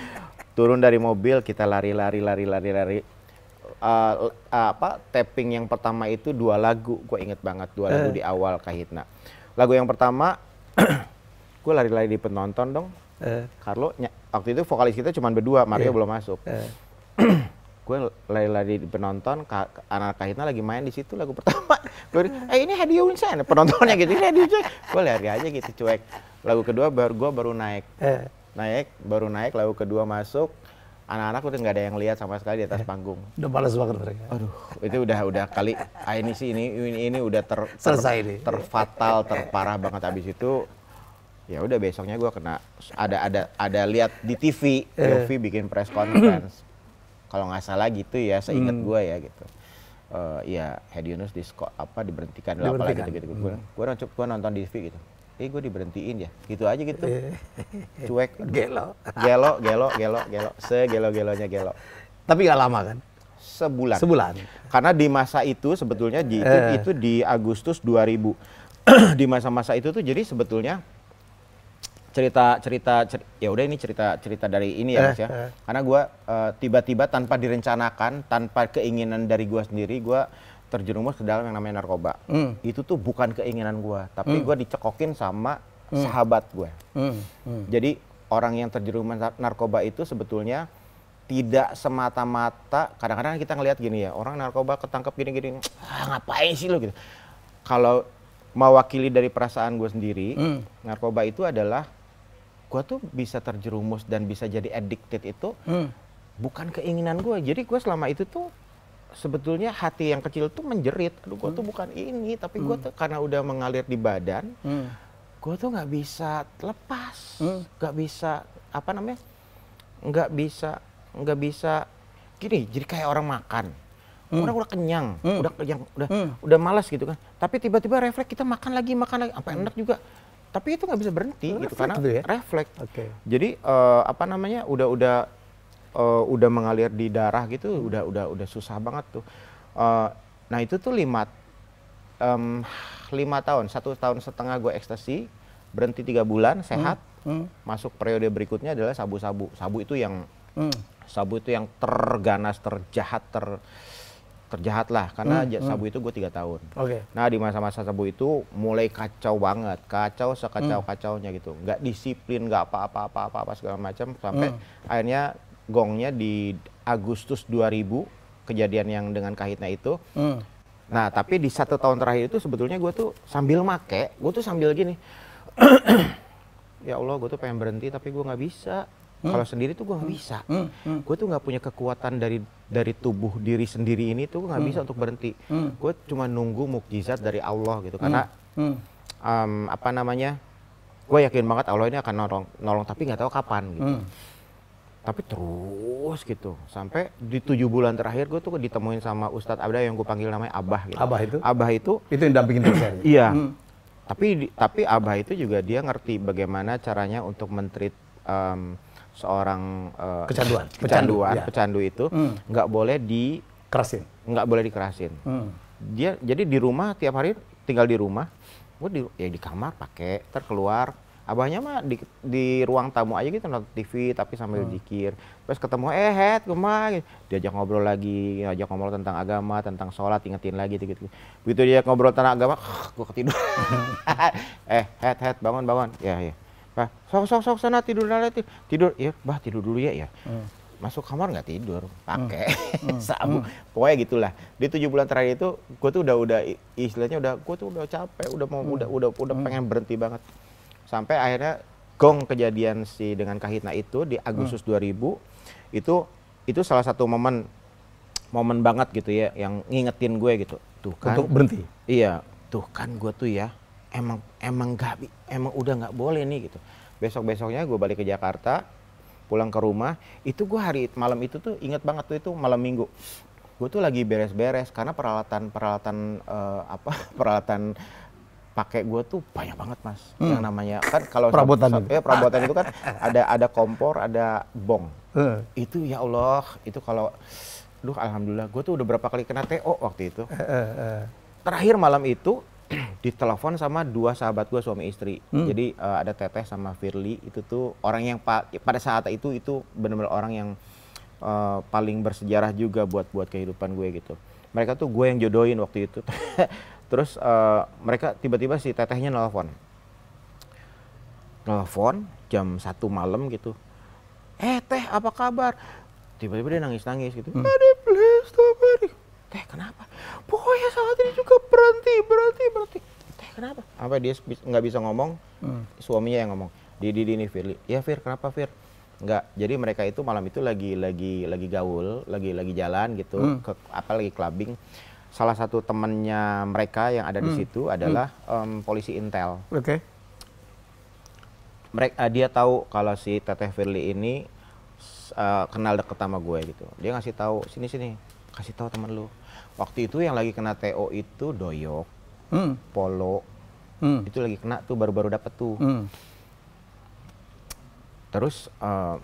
turun dari mobil kita lari lari lari lari lari uh, uh, apa tapping yang pertama itu dua lagu gue inget banget dua lagu uh. di awal kahitna lagu yang pertama [clears throat] gue lari-lari di penonton dong uh. Carlo ny- waktu itu vokalis kita cuma berdua Mario yeah. belum masuk uh [clears throat] gue lari-lari penonton anak kahitna lagi main di situ lagu pertama [laughs] gue eh ini hadiah penontonnya gitu ini hadiah gue lari aja gitu cuek lagu kedua baru gue baru naik eh. naik baru naik lagu kedua masuk anak-anak udah nggak ada yang lihat sama sekali di atas eh. panggung udah balas banget mereka aduh itu udah udah kali ah ini sih ini ini, ini udah ter, ter selesai ter, terfatal eh. terparah banget abis itu ya udah besoknya gue kena ada ada ada lihat di TV Yofi bikin press conference kalau nggak salah gitu ya seingat hmm. gue ya gitu uh, eh, ya Hedi Yunus di apa diberhentikan, diberhentikan. apalagi gitu gitu hmm. gue nonton gue nonton di TV gitu eh gue diberhentiin ya gitu aja gitu eh. cuek [laughs] gelo gelo gelo gelo gelo segelo gelonya gelo tapi nggak lama kan sebulan sebulan karena di masa itu sebetulnya di, itu, eh. itu di Agustus 2000 [clears throat] di masa-masa itu tuh jadi sebetulnya cerita cerita, cerita ya udah ini cerita cerita dari ini ya eh, mas ya eh. karena gue uh, tiba-tiba tanpa direncanakan tanpa keinginan dari gue sendiri gue terjerumus ke dalam yang namanya narkoba mm. itu tuh bukan keinginan gue tapi mm. gue dicekokin sama mm. sahabat gue mm. Mm. jadi orang yang terjerumus narkoba itu sebetulnya tidak semata-mata kadang-kadang kita ngelihat gini ya orang narkoba ketangkep gini-gini ah, ngapain sih lo gitu kalau mewakili dari perasaan gue sendiri mm. narkoba itu adalah gue tuh bisa terjerumus dan bisa jadi addicted itu hmm. bukan keinginan gue. Jadi gue selama itu tuh sebetulnya hati yang kecil tuh menjerit. Aduh gue hmm. tuh bukan ini, tapi hmm. gue tuh karena udah mengalir di badan, hmm. gue tuh nggak bisa lepas, hmm. nggak hmm. bisa apa namanya, nggak bisa nggak bisa gini. Jadi kayak orang makan. Hmm. Orang udah kenyang, hmm. udah kenyang, udah hmm. udah malas gitu kan. Tapi tiba-tiba refleks kita makan lagi, makan lagi, apa hmm. enak juga tapi itu nggak bisa berhenti gitu karena itu ya? refleks. Okay. Jadi uh, apa namanya udah udah uh, udah mengalir di darah gitu hmm. udah udah udah susah banget tuh. Uh, nah itu tuh lima um, lima tahun satu tahun setengah gue ekstasi berhenti tiga bulan hmm. sehat hmm. Hmm. masuk periode berikutnya adalah sabu-sabu sabu itu yang hmm. sabu itu yang terganas terjahat ter terjahat lah karena hmm, hmm. sabu hmm. itu gue tiga tahun. Oke. Okay. Nah di masa-masa sabu itu mulai kacau banget, kacau sekacau hmm. kacaunya gitu, nggak disiplin, nggak apa-apa apa-apa apa segala macam sampai hmm. akhirnya gongnya di Agustus 2000 kejadian yang dengan kahitna itu. Hmm. Nah tapi di satu tahun terakhir itu sebetulnya gue tuh sambil make, gue tuh sambil gini, [clears throat] ya Allah gue tuh pengen berhenti tapi gue nggak bisa Hmm. Kalau sendiri tuh gue nggak hmm. bisa. Hmm. Hmm. Gue tuh nggak punya kekuatan dari dari tubuh diri sendiri ini tuh gue nggak hmm. bisa untuk berhenti. Hmm. Gue cuma nunggu mukjizat dari Allah gitu. Karena hmm. Hmm. Um, apa namanya? Gue yakin banget Allah ini akan nolong, nolong tapi nggak tahu kapan gitu. Hmm. Tapi terus gitu sampai di tujuh bulan terakhir gue tuh ditemuin sama Ustadz Abda yang gue panggil namanya Abah. Gitu. Abah itu? Abah itu? Itu yang dampingin terus. Iya. Hmm. Tapi tapi Abah itu juga dia ngerti bagaimana caranya untuk mentreat um, seorang uh, kecanduan [laughs] kecanduan pecandu, ya. itu hmm. nggak mm. boleh di kerasin nggak boleh dikerasin mm. dia jadi di rumah tiap hari tinggal di rumah gue di ya di kamar pakai terkeluar abahnya mah di, di ruang tamu aja gitu nonton TV tapi sambil hmm. dikir terus ketemu eh head kemar diajak ngobrol lagi diajak ngobrol tentang agama tentang sholat ingetin lagi gitu gitu, gitu. begitu dia ngobrol tentang agama [laughs] gue ketidur hmm. [laughs] eh head head bangun bangun ya ya bah sok sok sok sana tidur nanti tidur ya bah tidur dulu ya ya hmm masuk kamar nggak tidur hmm. pakai hmm. hmm. [laughs] sabu hmm. pokoknya gitulah di tujuh bulan terakhir itu gue tuh udah udah istilahnya udah gue tuh udah capek udah mau hmm. udah udah udah hmm. pengen berhenti banget sampai akhirnya gong kejadian si dengan kahitna itu di hmm. Agustus hmm. 2000 itu itu salah satu momen momen banget gitu ya yang ngingetin gue gitu tuh kan untuk berhenti iya tuh kan gue tuh ya emang emang gak emang udah nggak boleh nih gitu besok besoknya gue balik ke Jakarta pulang ke rumah itu gue hari malam itu tuh inget banget tuh itu malam minggu gue tuh lagi beres-beres karena peralatan peralatan uh, apa [laughs] peralatan pakai gue tuh banyak banget mas hmm. yang namanya kan kalau perabotan itu. ya perabotan itu kan ada ada kompor ada bong uh. itu ya allah itu kalau duh alhamdulillah gue tuh udah berapa kali kena to waktu itu hmm, hmm, terakhir malam itu [clears throat] ditelepon sama dua sahabat gue suami istri. Hmm. Jadi uh, ada Teteh sama Firly itu tuh orang yang pa pada saat itu itu benar-benar orang yang uh, paling bersejarah juga buat buat kehidupan gue gitu. Mereka tuh gue yang jodohin waktu itu. [laughs] Terus uh, mereka tiba-tiba si Tetehnya nelfon. Nelfon jam satu malam gitu. Eh Teh apa kabar? Tiba-tiba dia nangis-nangis gitu. Hmm. Please, teh kenapa pokoknya saat ini juga berhenti berhenti berhenti teh kenapa apa dia nggak bisa ngomong hmm. suaminya yang ngomong di di ini Firly ya Fir kenapa Fir nggak jadi mereka itu malam itu lagi lagi lagi gaul lagi lagi jalan gitu hmm. ke apa lagi clubbing salah satu temannya mereka yang ada hmm. di situ hmm. adalah hmm. um, polisi intel oke okay. mereka eh, dia tahu kalau si Teteh Firly ini uh, kenal deket sama gue gitu dia ngasih tahu sini sini kasih tahu teman lu waktu itu yang lagi kena TO itu doyok hmm. polo hmm. itu lagi kena tuh baru-baru dapet tuh hmm. terus uh,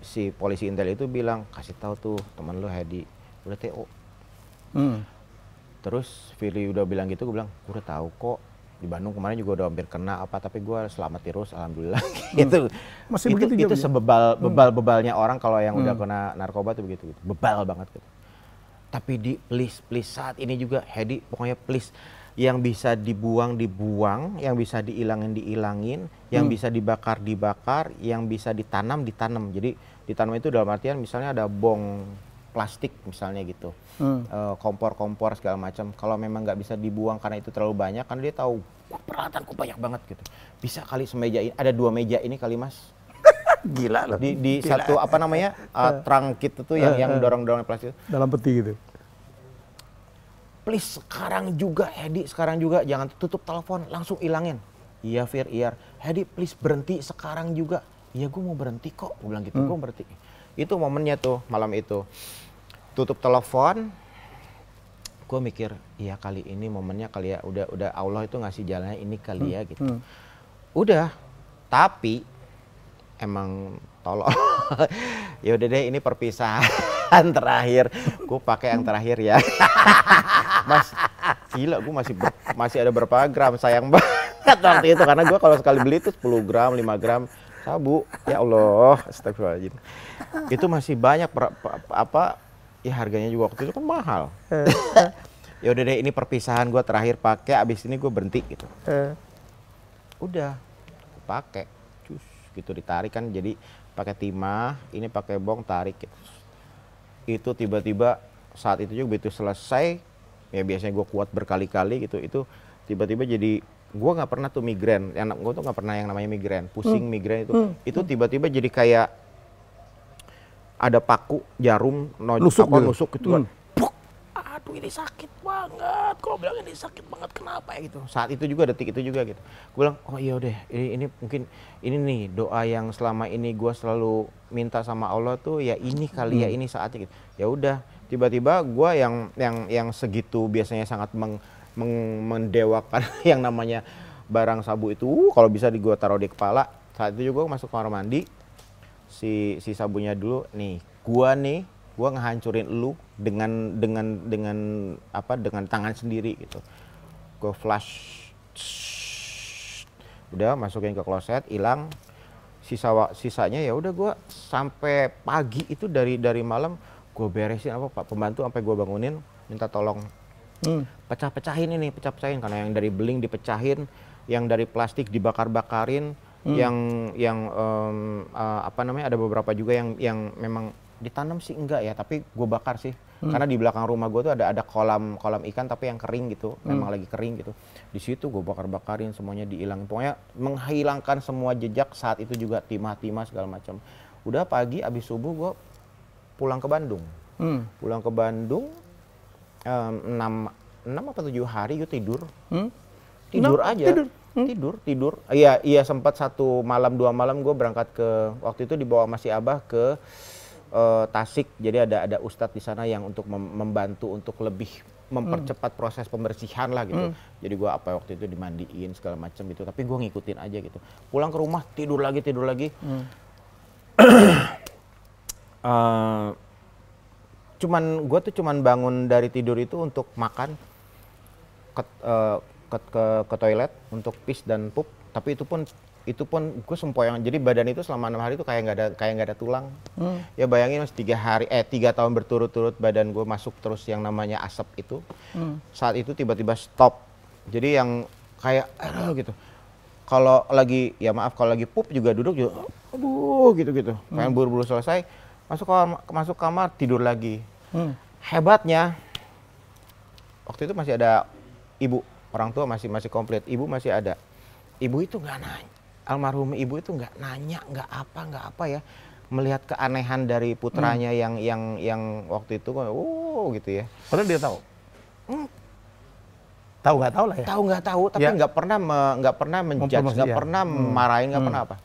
si polisi intel itu bilang kasih tahu tuh teman lu Hadi udah TO hmm. terus Firly udah bilang gitu gue bilang gue udah tahu kok di Bandung kemarin juga udah hampir kena apa tapi gue selamat terus alhamdulillah hmm. [laughs] itu masih itu, itu juga sebebal hmm. bebal bebalnya orang kalau yang hmm. udah kena narkoba tuh begitu gitu bebal banget gitu tapi di please please saat ini juga Hedi pokoknya please yang bisa dibuang dibuang yang bisa diilangin diilangin yang hmm. bisa dibakar dibakar yang bisa ditanam ditanam jadi ditanam itu dalam artian misalnya ada bong plastik misalnya gitu hmm. Eh, kompor-kompor hmm. segala macam kalau memang nggak bisa dibuang karena itu terlalu banyak kan dia tahu peralatanku banyak banget gitu bisa kali semeja ini ada dua meja ini kali mas [laughs] gila loh di, di gila. satu apa namanya uh, trangkit itu yang yang dorong-dorong plastik dalam peti gitu please sekarang juga Hedi sekarang juga jangan tutup telepon langsung ilangin iya Fir iya Hedi please berhenti sekarang juga iya gue mau berhenti kok gue bilang gitu hmm. gue berhenti itu momennya tuh malam itu tutup telepon gue mikir iya kali ini momennya kali ya udah udah Allah itu ngasih jalannya ini kali ya, hmm. ya gitu hmm. udah tapi emang tolong [laughs] ya udah deh ini perpisahan [laughs] terakhir gue pakai yang terakhir ya [laughs] mas gila gue masih masih ada berapa gram sayang banget waktu itu karena gue kalau sekali beli itu 10 gram 5 gram sabu ya Allah astagfirullahaladzim itu masih banyak per, per, apa ya harganya juga waktu itu kan mahal [laughs] ya udah deh ini perpisahan gue terakhir pakai abis ini gue berhenti gitu udah pakai cus gitu ditarik kan jadi pakai timah ini pakai bong tarik gitu. itu tiba-tiba saat itu juga begitu selesai ya biasanya gue kuat berkali-kali gitu itu tiba-tiba jadi gue nggak pernah tuh migrain anak gue tuh nggak pernah yang namanya migrain pusing hmm. migrain itu hmm. itu tiba-tiba jadi kayak ada paku, jarum, nojok, nusuk, apa, gitu. nusuk gitu kan. hmm. kan. Buk, aduh ini sakit banget. Kalau bilang ini sakit banget kenapa ya gitu. Saat itu juga detik itu juga gitu. Gue bilang, "Oh iya deh, ini, ini mungkin ini nih doa yang selama ini gue selalu minta sama Allah tuh ya ini kali ya, hmm. ya ini saatnya gitu." Ya udah, tiba-tiba gue yang yang yang segitu biasanya sangat meng, meng mendewakan [laughs] yang namanya barang sabu itu uh, kalau bisa di gue taruh di kepala saat itu juga masuk kamar mandi si si sabunya dulu nih gua nih gua ngehancurin lu dengan dengan dengan apa dengan tangan sendiri gitu gua flash udah masukin ke kloset hilang sisa sisanya ya udah gua sampai pagi itu dari dari malam gua beresin apa pak pembantu sampai gua bangunin minta tolong hmm. pecah-pecahin ini pecah-pecahin karena yang dari beling dipecahin yang dari plastik dibakar-bakarin hmm. yang yang um, uh, apa namanya ada beberapa juga yang yang memang ditanam sih enggak ya tapi gue bakar sih hmm. karena di belakang rumah gue tuh ada ada kolam kolam ikan tapi yang kering gitu hmm. memang lagi kering gitu di situ gue bakar bakarin semuanya dihilangin pokoknya menghilangkan semua jejak saat itu juga timah timah segala macam udah pagi abis subuh gue pulang ke Bandung hmm. pulang ke Bandung um, 6 enam apa tujuh hari gue tidur hmm? tidur 6, aja tidur Hmm? Tidur, tidur. Iya, iya sempat satu malam dua malam gue berangkat ke waktu itu dibawa masih abah ke uh, Tasik. Jadi ada ada ustadz di sana yang untuk mem membantu untuk lebih mempercepat hmm. proses pembersihan lah gitu. Hmm. Jadi gue apa waktu itu dimandiin segala macam gitu. Tapi gue ngikutin aja gitu. Pulang ke rumah tidur lagi tidur lagi. Hmm. uh, [clears throat] cuman gue tuh cuman bangun dari tidur itu untuk makan. ke, uh, eh, ke, ke ke toilet untuk pis dan pup tapi itu pun itu pun gue sempoyang jadi badan itu selama enam hari itu kayak nggak ada kayak nggak ada tulang hmm. ya bayangin mas tiga hari eh tiga tahun berturut-turut badan gue masuk terus yang namanya asap itu hmm. saat itu tiba-tiba stop jadi yang kayak aduh gitu kalau lagi ya maaf kalau lagi pup juga duduk juga aduh gitu gitu hmm. pengen buru-buru selesai masuk kamar masuk kamar tidur lagi hmm. hebatnya waktu itu masih ada ibu orang tua masih masih komplit ibu masih ada ibu itu nggak nanya almarhum ibu itu nggak nanya nggak apa nggak apa ya melihat keanehan dari putranya hmm. yang yang yang waktu itu wow oh, gitu ya padahal dia tahu hmm. tahu nggak tahu lah ya tahu nggak tahu tapi ya. nggak ya. pernah nggak pernah menjudge nggak ya. pernah hmm. marahin nggak hmm. pernah apa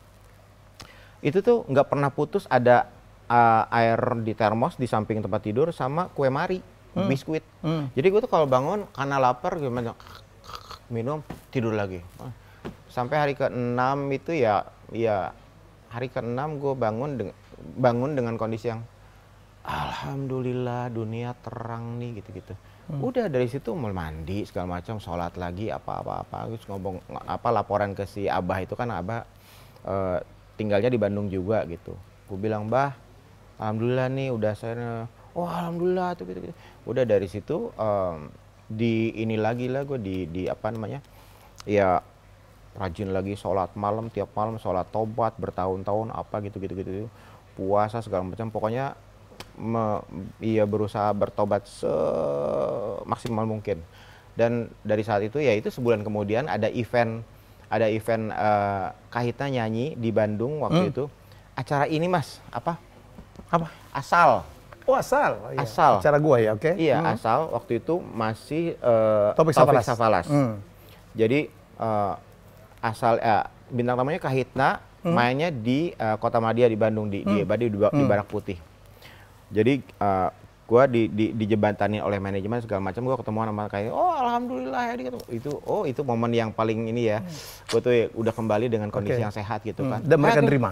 itu tuh nggak pernah putus ada uh, air di termos di samping tempat tidur sama kue mari hmm. biskuit hmm. jadi gue tuh kalau bangun karena lapar gimana minum tidur lagi sampai hari ke-6 itu ya ya hari ke-6 gue bangun deng bangun dengan kondisi yang alhamdulillah dunia terang nih gitu-gitu hmm. udah dari situ mau mandi segala macam sholat lagi apa-apa-apa terus ngomong apa laporan ke si abah itu kan abah e, tinggalnya di Bandung juga gitu gue bilang bah alhamdulillah nih udah saya oh alhamdulillah tuh gitu, gitu udah dari situ um, di ini lagi lah gue di di apa namanya ya rajin lagi sholat malam tiap malam sholat tobat bertahun-tahun apa gitu gitu gitu, gitu. puasa segala macam pokoknya me, ia berusaha bertobat semaksimal mungkin dan dari saat itu ya itu sebulan kemudian ada event ada event uh, eh, Kahita nyanyi di Bandung waktu hmm. itu acara ini mas apa apa asal Oh asal. Iya. Asal. Cara gua ya, oke. Okay? Iya, hmm. asal waktu itu masih uh, topik, topik Safalas. Safalas. Hmm. Jadi uh, asal uh, bintang tamunya Kahitna hmm. mainnya di uh, Kota Madia di Bandung di hmm. hmm. di, di, di, hmm. di Barak Putih. Jadi uh, gue di, di, dijembatani oleh manajemen segala macam gue ketemu sama kayak oh alhamdulillah ya gitu itu oh itu momen yang paling ini ya hmm. gue tuh ya, udah kembali dengan kondisi okay. yang sehat gitu hmm. kan dan mereka nah, terima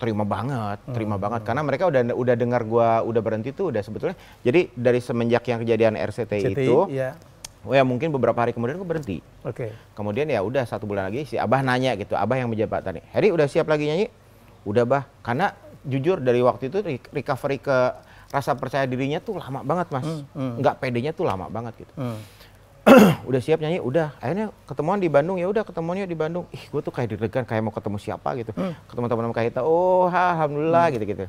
terima banget, terima hmm. banget karena mereka udah udah dengar gua udah berhenti tuh udah sebetulnya. Jadi dari semenjak yang kejadian RCT CT, itu ya. Oh ya mungkin beberapa hari kemudian gue berhenti. Oke. Okay. Kemudian ya udah satu bulan lagi si Abah nanya gitu, Abah yang menjabat tadi. Heri udah siap lagi nyanyi? Udah bah, karena jujur dari waktu itu recovery ke rasa percaya dirinya tuh lama banget mas, nggak hmm, hmm. pedenya tuh lama banget gitu. Hmm. [clears throat] udah siap nyanyi udah akhirnya ketemuan di Bandung ya udah ketemuannya di Bandung ih gue tuh kayak deg-degan kayak mau ketemu siapa gitu hmm. ketemu teman-teman kaita oh ha, alhamdulillah hmm. gitu gitu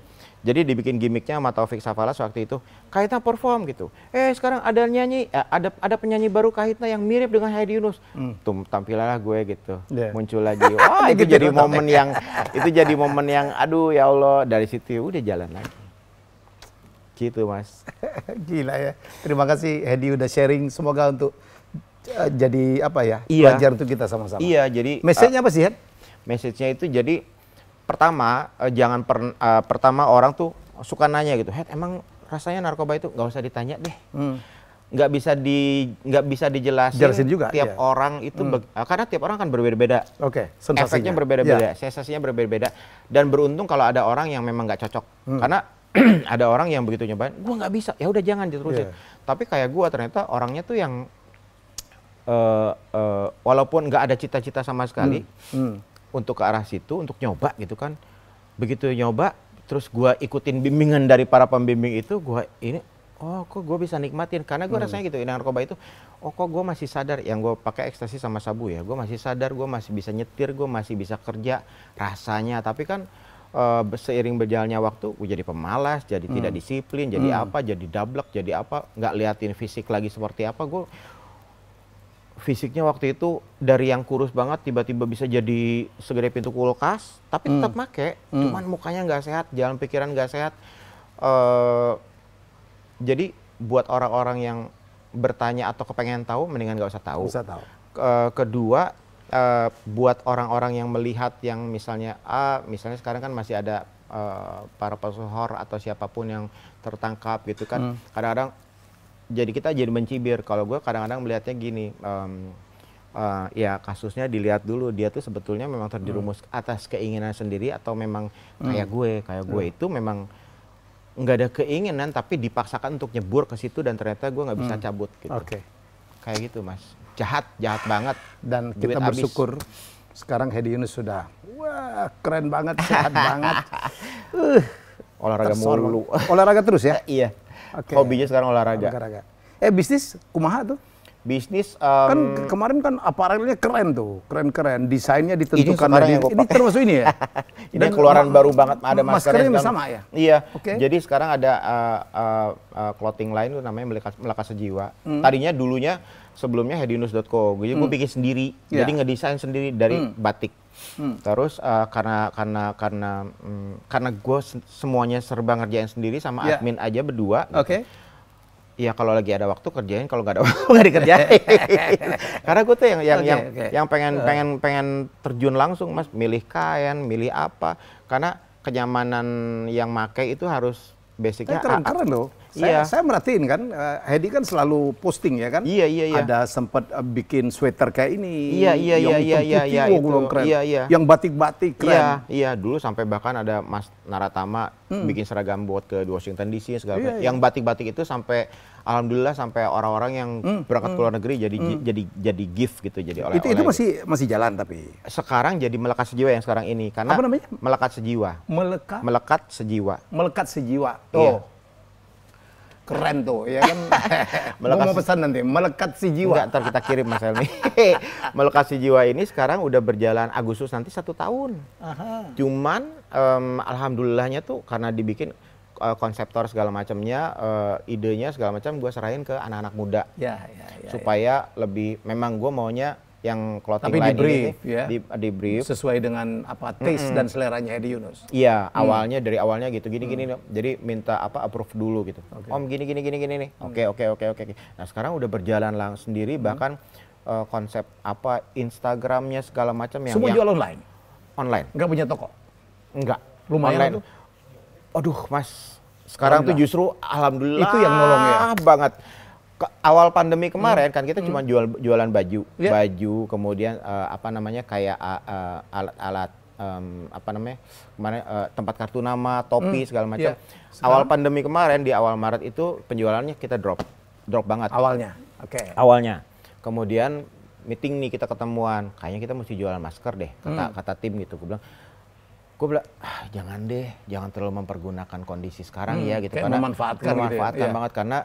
jadi dibikin gimmicknya sama Taufik Safalas waktu itu kaita perform gitu eh sekarang ada nyanyi eh, ada ada penyanyi baru kaita yang mirip dengan Heidi Yunus hmm. tuh gue gitu yeah. muncul lagi wah [laughs] itu jadi momen yang itu jadi momen yang aduh ya Allah dari situ ya udah jalan lagi Gitu mas. [laughs] Gila ya. Terima kasih Hedi udah sharing. Semoga untuk uh, jadi apa ya iya. belajar untuk kita sama-sama. Iya jadi. Message-nya uh, apa sih Hed? Message-nya itu jadi pertama uh, jangan per, uh, pertama orang tuh suka nanya gitu. Hed emang rasanya narkoba itu nggak usah ditanya deh. Hmm nggak bisa di nggak bisa dijelasin Jelasin juga, tiap iya. orang itu hmm. karena tiap orang kan berbeda-beda. Oke. Okay, sensasinya. Efeknya berbeda-beda, yeah. sensasinya berbeda-beda dan beruntung kalau ada orang yang memang nggak cocok hmm. karena [clears throat] ada orang yang begitu nyobain, gue nggak bisa, ya udah jangan diterusin. Yeah. Iya. Tapi kayak gue ternyata orangnya tuh yang uh, uh, walaupun nggak ada cita-cita sama sekali hmm. Hmm. untuk ke arah situ, untuk nyoba gitu kan. Begitu nyoba, terus gue ikutin bimbingan dari para pembimbing itu, gue ini oh kok gue bisa nikmatin karena gue hmm. rasanya gitu ini narkoba itu oh kok gue masih sadar yang gue pakai ekstasi sama sabu ya gue masih sadar gue masih bisa nyetir gue masih bisa kerja rasanya tapi kan uh, seiring berjalannya waktu gue jadi pemalas, jadi hmm. tidak disiplin, jadi hmm. apa, jadi doublek jadi apa, nggak liatin fisik lagi seperti apa gue fisiknya waktu itu dari yang kurus banget tiba-tiba bisa jadi segede pintu kulkas tapi hmm. tetap make hmm. cuman mukanya nggak sehat jalan pikiran nggak sehat uh, jadi buat orang-orang yang bertanya atau kepengen tahu mendingan nggak usah tahu. Usah tahu. Uh, kedua uh, buat orang-orang yang melihat yang misalnya ah misalnya sekarang kan masih ada uh, para pesohor atau siapapun yang tertangkap gitu kan hmm. kadang-kadang jadi kita jadi mencibir kalau gue kadang-kadang melihatnya gini um, uh, ya kasusnya dilihat dulu dia tuh sebetulnya memang terjerumus hmm. atas keinginan sendiri atau memang hmm. kayak gue kayak gue hmm. itu memang nggak ada keinginan tapi dipaksakan untuk nyebur ke situ dan ternyata gue nggak bisa hmm. cabut gitu okay. kayak gitu mas jahat jahat banget dan Duit kita bersyukur abis. sekarang Hedi Yunus sudah wah keren banget sehat banget [laughs] uh, olahraga mulu olahraga terus ya [laughs] iya okay. hobinya sekarang olahraga. olahraga eh bisnis kumaha tuh bisnis um, kan kemarin kan aparelnya keren tuh keren-keren desainnya ditentukan dari ini, ini termasuk ini ya [laughs] ini Dan keluaran baru banget ada maskernya, maskernya sama ya iya okay. jadi sekarang ada uh, uh, uh, clothing line tuh namanya Melaka sejiwa hmm. tadinya dulunya sebelumnya headinus.co. Jadi hmm. gue bikin sendiri. Yeah. Jadi ngedesain sendiri dari hmm. batik. Hmm. Terus uh, karena karena karena um, karena gue semuanya serba ngerjain sendiri sama yeah. admin aja berdua. Gitu. Oke. Okay. Gitu. Ya kalau lagi ada waktu kerjain, kalau nggak ada [laughs] waktu nggak dikerjain. [laughs] karena gue tuh yang yang okay, yang okay. yang pengen eh. pengen pengen terjun langsung mas, milih kain, milih apa. Karena kenyamanan yang make itu harus basicnya eh, keren, keren loh saya, iya. saya merhatiin kan, eh, Hedi kan selalu posting ya kan. Iya iya iya. Ada sempat eh, bikin sweater kayak ini. Iya iya iya, iya iya iya iya itu. Keren. Iya iya. Yang batik-batik iya, keren. Iya iya dulu sampai bahkan ada Mas Naratama hmm. bikin seragam buat ke Washington DC segala Iya, iya. Yang batik-batik itu sampai alhamdulillah sampai orang-orang yang hmm. berangkat hmm. ke luar negeri jadi hmm. jadi jadi gift gitu jadi oleh-oleh. Itu, itu masih masih jalan tapi. Sekarang jadi melekat sejiwa yang sekarang ini karena Apa namanya? melekat sejiwa. Melekat melekat sejiwa. Melekat sejiwa. Oh keren tuh ya kan [laughs] melekat, mau pesan nanti melekat si jiwa enggak, ntar kita kirim Mas Helmi [laughs] melekat si jiwa ini sekarang udah berjalan Agustus nanti satu tahun Aha. cuman um, alhamdulillahnya tuh karena dibikin uh, konseptor segala macamnya, uh, idenya segala macam gue serahin ke anak-anak muda. Ya, ya, ya, ya. supaya ya. lebih memang gue maunya yang clothing Tapi line di brief, ini ya? di, di brief sesuai dengan apa taste mm -hmm. dan seleranya Hedi Yunus. Iya, hmm. awalnya dari awalnya gitu gini gini hmm. jadi minta apa approve dulu gitu. Okay. Om gini gini gini gini nih. Hmm. Oke oke oke oke. Nah, sekarang udah berjalan langsung sendiri bahkan uh, konsep apa Instagramnya segala macam yang Semua yang, jual online. Online. Enggak punya toko. Enggak. Lumayan online. Itu? Aduh, Mas, sekarang Enggak. tuh justru alhamdulillah itu yang nolong ya. banget awal pandemi kemarin hmm. kan kita hmm. cuma jual jualan baju, yeah. baju kemudian uh, apa namanya kayak uh, eh, eh, alat-alat um, apa namanya kemarin uh, tempat kartu nama, topi hmm. segala macam. Yeah. Awal pandemi kemarin di awal Maret itu penjualannya kita drop, drop banget. Awalnya, oke. Okay. Awalnya, kemudian meeting nih kita ketemuan, kayaknya kita mesti jualan masker deh kata hmm. kata tim gitu. Gue bilang, gue bilang ah, jangan deh, jangan terlalu mempergunakan kondisi sekarang hmm. ya gitu Kayak karena memanfaatkan, memanfaatkan gitu ya. Iya. banget karena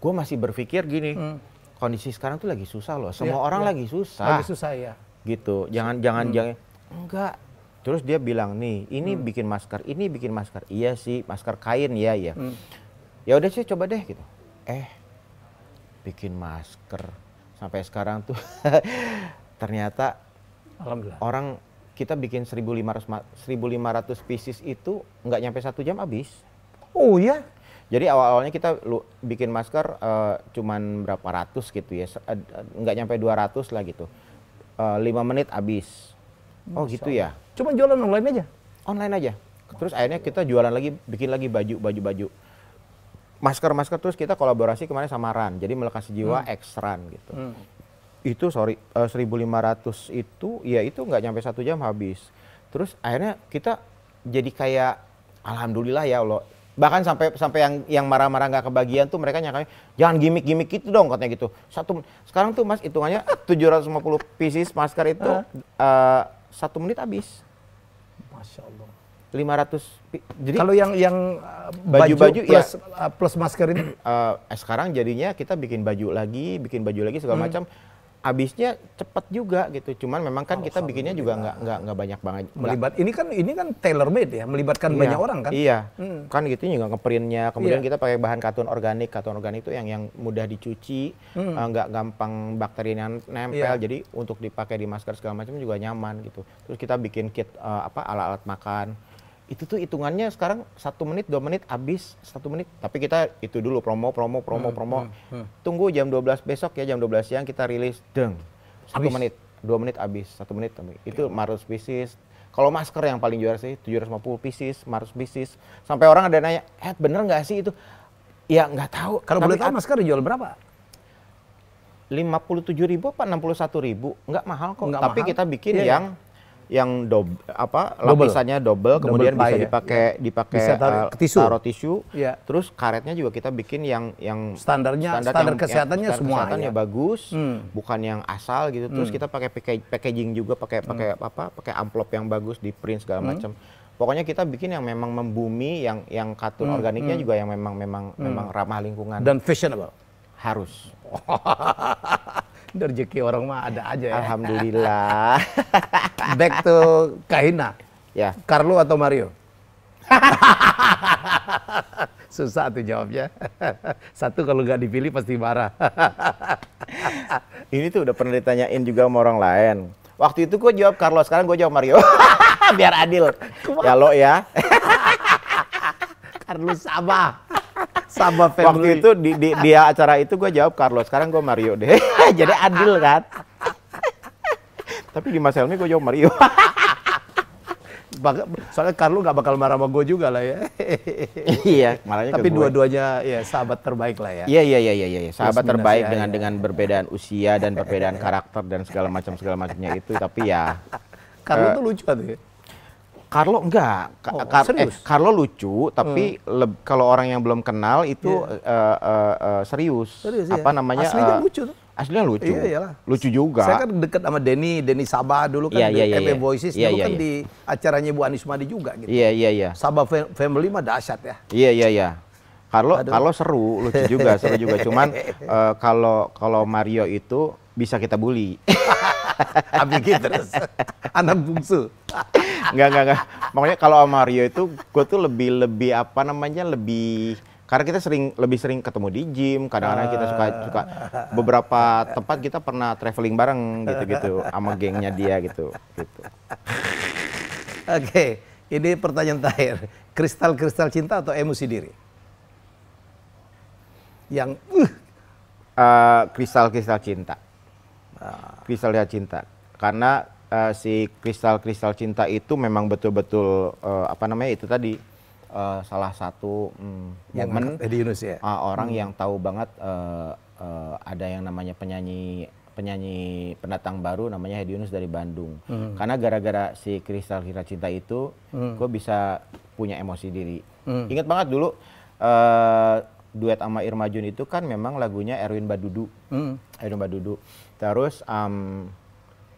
gue masih berpikir gini hmm. kondisi sekarang tuh lagi susah loh semua ya, orang ya. lagi susah lagi susah ya gitu jangan jangan hmm. jangan enggak terus dia bilang nih ini hmm. bikin masker ini bikin masker iya sih masker kain ya ya hmm. ya udah sih coba deh gitu eh bikin masker sampai sekarang tuh [laughs] ternyata Alhamdulillah. orang kita bikin 1500 1500 pieces itu nggak nyampe satu jam habis oh ya jadi awal-awalnya kita lu, bikin masker uh, cuman berapa ratus gitu ya, eh, nggak nyampe 200 lah gitu. Uh, eh, 5 menit habis. Oh gitu ya. Cuma jualan online aja? Online aja. Terus akhirnya kita jualan lagi, bikin lagi baju, baju, baju. Masker-masker terus kita kolaborasi kemarin sama RAN. Jadi melekas Jiwa hmm. X-RAN gitu. Hmm. Itu sorry, uh, 1500 itu, ya itu nggak nyampe satu jam habis. Terus akhirnya kita jadi kayak, Alhamdulillah ya Allah, bahkan sampai sampai yang yang marah-marah nggak kebagian tuh mereka nyakain jangan gimmick-gimmick gitu dong katanya gitu satu sekarang tuh mas hitungannya 750 ah, pieces masker itu uh. satu menit habis masya allah 500 jadi kalau yang yang eh, baju-baju ya plus masker ini uh, sekarang jadinya kita bikin baju lagi bikin baju lagi segala hmm. macam habisnya cepat juga gitu. Cuman memang kan kita bikinnya juga nggak nggak nggak banyak banget. Melibat ini kan ini kan tailor made ya, melibatkan iya, banyak orang kan? Iya. Hmm. Kan gitu juga ngeprintnya. Kemudian iya. kita pakai bahan katun organik. Katun organik itu yang yang mudah dicuci, hmm. uh, gampang bakteri yang nempel. Iya. Jadi untuk dipakai di masker segala macam juga nyaman gitu. Terus kita bikin kit uh, apa alat-alat makan itu tuh hitungannya sekarang satu menit dua menit habis satu menit tapi kita itu dulu promo promo promo hmm, promo hmm, hmm. tunggu jam 12 besok ya jam 12 siang kita rilis deng satu abis. menit dua menit habis satu menit tapi itu ya. Marus pieces kalau masker yang paling juara sih 750 pieces Marus bisnis sampai orang ada nanya eh bener nggak sih itu ya nggak tahu kalau boleh tahu masker dijual berapa lima puluh tujuh ribu apa enam puluh satu ribu nggak mahal kok nggak tapi mahal. kita bikin ya, yang ya yang dob, apa double. lapisannya double, kemudian double bisa dipakai ya. dipakai bisa taruh, eh, tisu. taruh tisu. Ya. Terus karetnya juga kita bikin yang yang standarnya standar, standar yang, ya, kesehatannya yang, standar semua kesehatannya ya. bagus, hmm. bukan yang asal gitu. Terus hmm. kita pakai packaging juga pakai hmm. pakai apa? pakai amplop yang bagus di print segala hmm. macam. pokoknya kita bikin yang memang membumi yang yang katun hmm, organiknya hmm. juga yang memang memang hmm. memang ramah lingkungan dan fashionable harus [laughs] rezeki orang mah ada aja ya. Alhamdulillah. [laughs] Back to Kahina. Ya. Carlo atau Mario? [laughs] Susah tuh jawabnya. [laughs] Satu kalau nggak dipilih pasti marah. Ini tuh udah pernah ditanyain juga sama orang lain. Waktu itu gue jawab Carlo, sekarang gue jawab Mario. Biar adil. Kalau Ya lo ya. Carlo sama sama family. Waktu itu di, di, di acara itu gue jawab Carlos, sekarang gue Mario deh. [laughs] Jadi adil kan. Tapi di Mas Helmi gue jawab Mario. Soalnya Carlo gak bakal marah sama gue juga lah ya. iya, marahnya Tapi dua-duanya ya sahabat terbaik lah ya. Iya iya iya iya iya, sahabat terbaik dengan ya. dengan perbedaan usia dan perbedaan karakter dan segala macam segala macamnya itu. Tapi ya Carlo uh, tuh lucu tuh. Ya? Carlo enggak. Oh, Car serius? Eh, Carlo lucu, tapi hmm. kalau orang yang belum kenal itu yeah. Iya. uh, eh, uh, eh, uh, serius. serius. Iya. Apa ya? namanya? Aslinya uh, lucu tuh. Aslinya lucu. Iya iyalah. Lucu juga. Saya kan deket sama Denny, Denny Sabah dulu kan yeah, di yeah, yeah, yeah. Voices, yeah, dulu yeah, kan yeah. di acaranya Bu Anies Madi juga gitu. Iya yeah, iya yeah, iya. Yeah. Sabah Family mah dahsyat ya. Iya yeah, iya yeah, iya. Yeah. Carlo Carlo seru, lucu juga, seru juga. [laughs] Cuman uh, kalau kalau Mario itu bisa kita bully. [laughs] Abigi gitu terus. [laughs] Anak bungsu. Enggak, enggak, enggak. Makanya kalau sama Rio itu gue tuh lebih lebih apa namanya? lebih karena kita sering lebih sering ketemu di gym, kadang-kadang kita suka suka beberapa tempat kita pernah traveling bareng gitu-gitu sama gengnya dia gitu gitu. Oke, okay. ini pertanyaan terakhir. Kristal-kristal cinta atau emosi diri? Yang uh, eh, kristal-kristal cinta kristal lihat cinta karena uh, si kristal-kristal cinta itu memang betul-betul uh, apa namanya itu tadi uh, salah satu um, yang momen Yunus ya uh, orang hmm. yang tahu banget uh, uh, ada yang namanya penyanyi penyanyi pendatang baru namanya Hedi Yunus dari Bandung. Hmm. Karena gara-gara si Kristal Kira Cinta itu, hmm. gue bisa punya emosi diri. Hmm. Ingat banget dulu uh, duet sama Irma Jun itu kan memang lagunya Erwin Badudu. Hmm. Erwin Badudu terus um,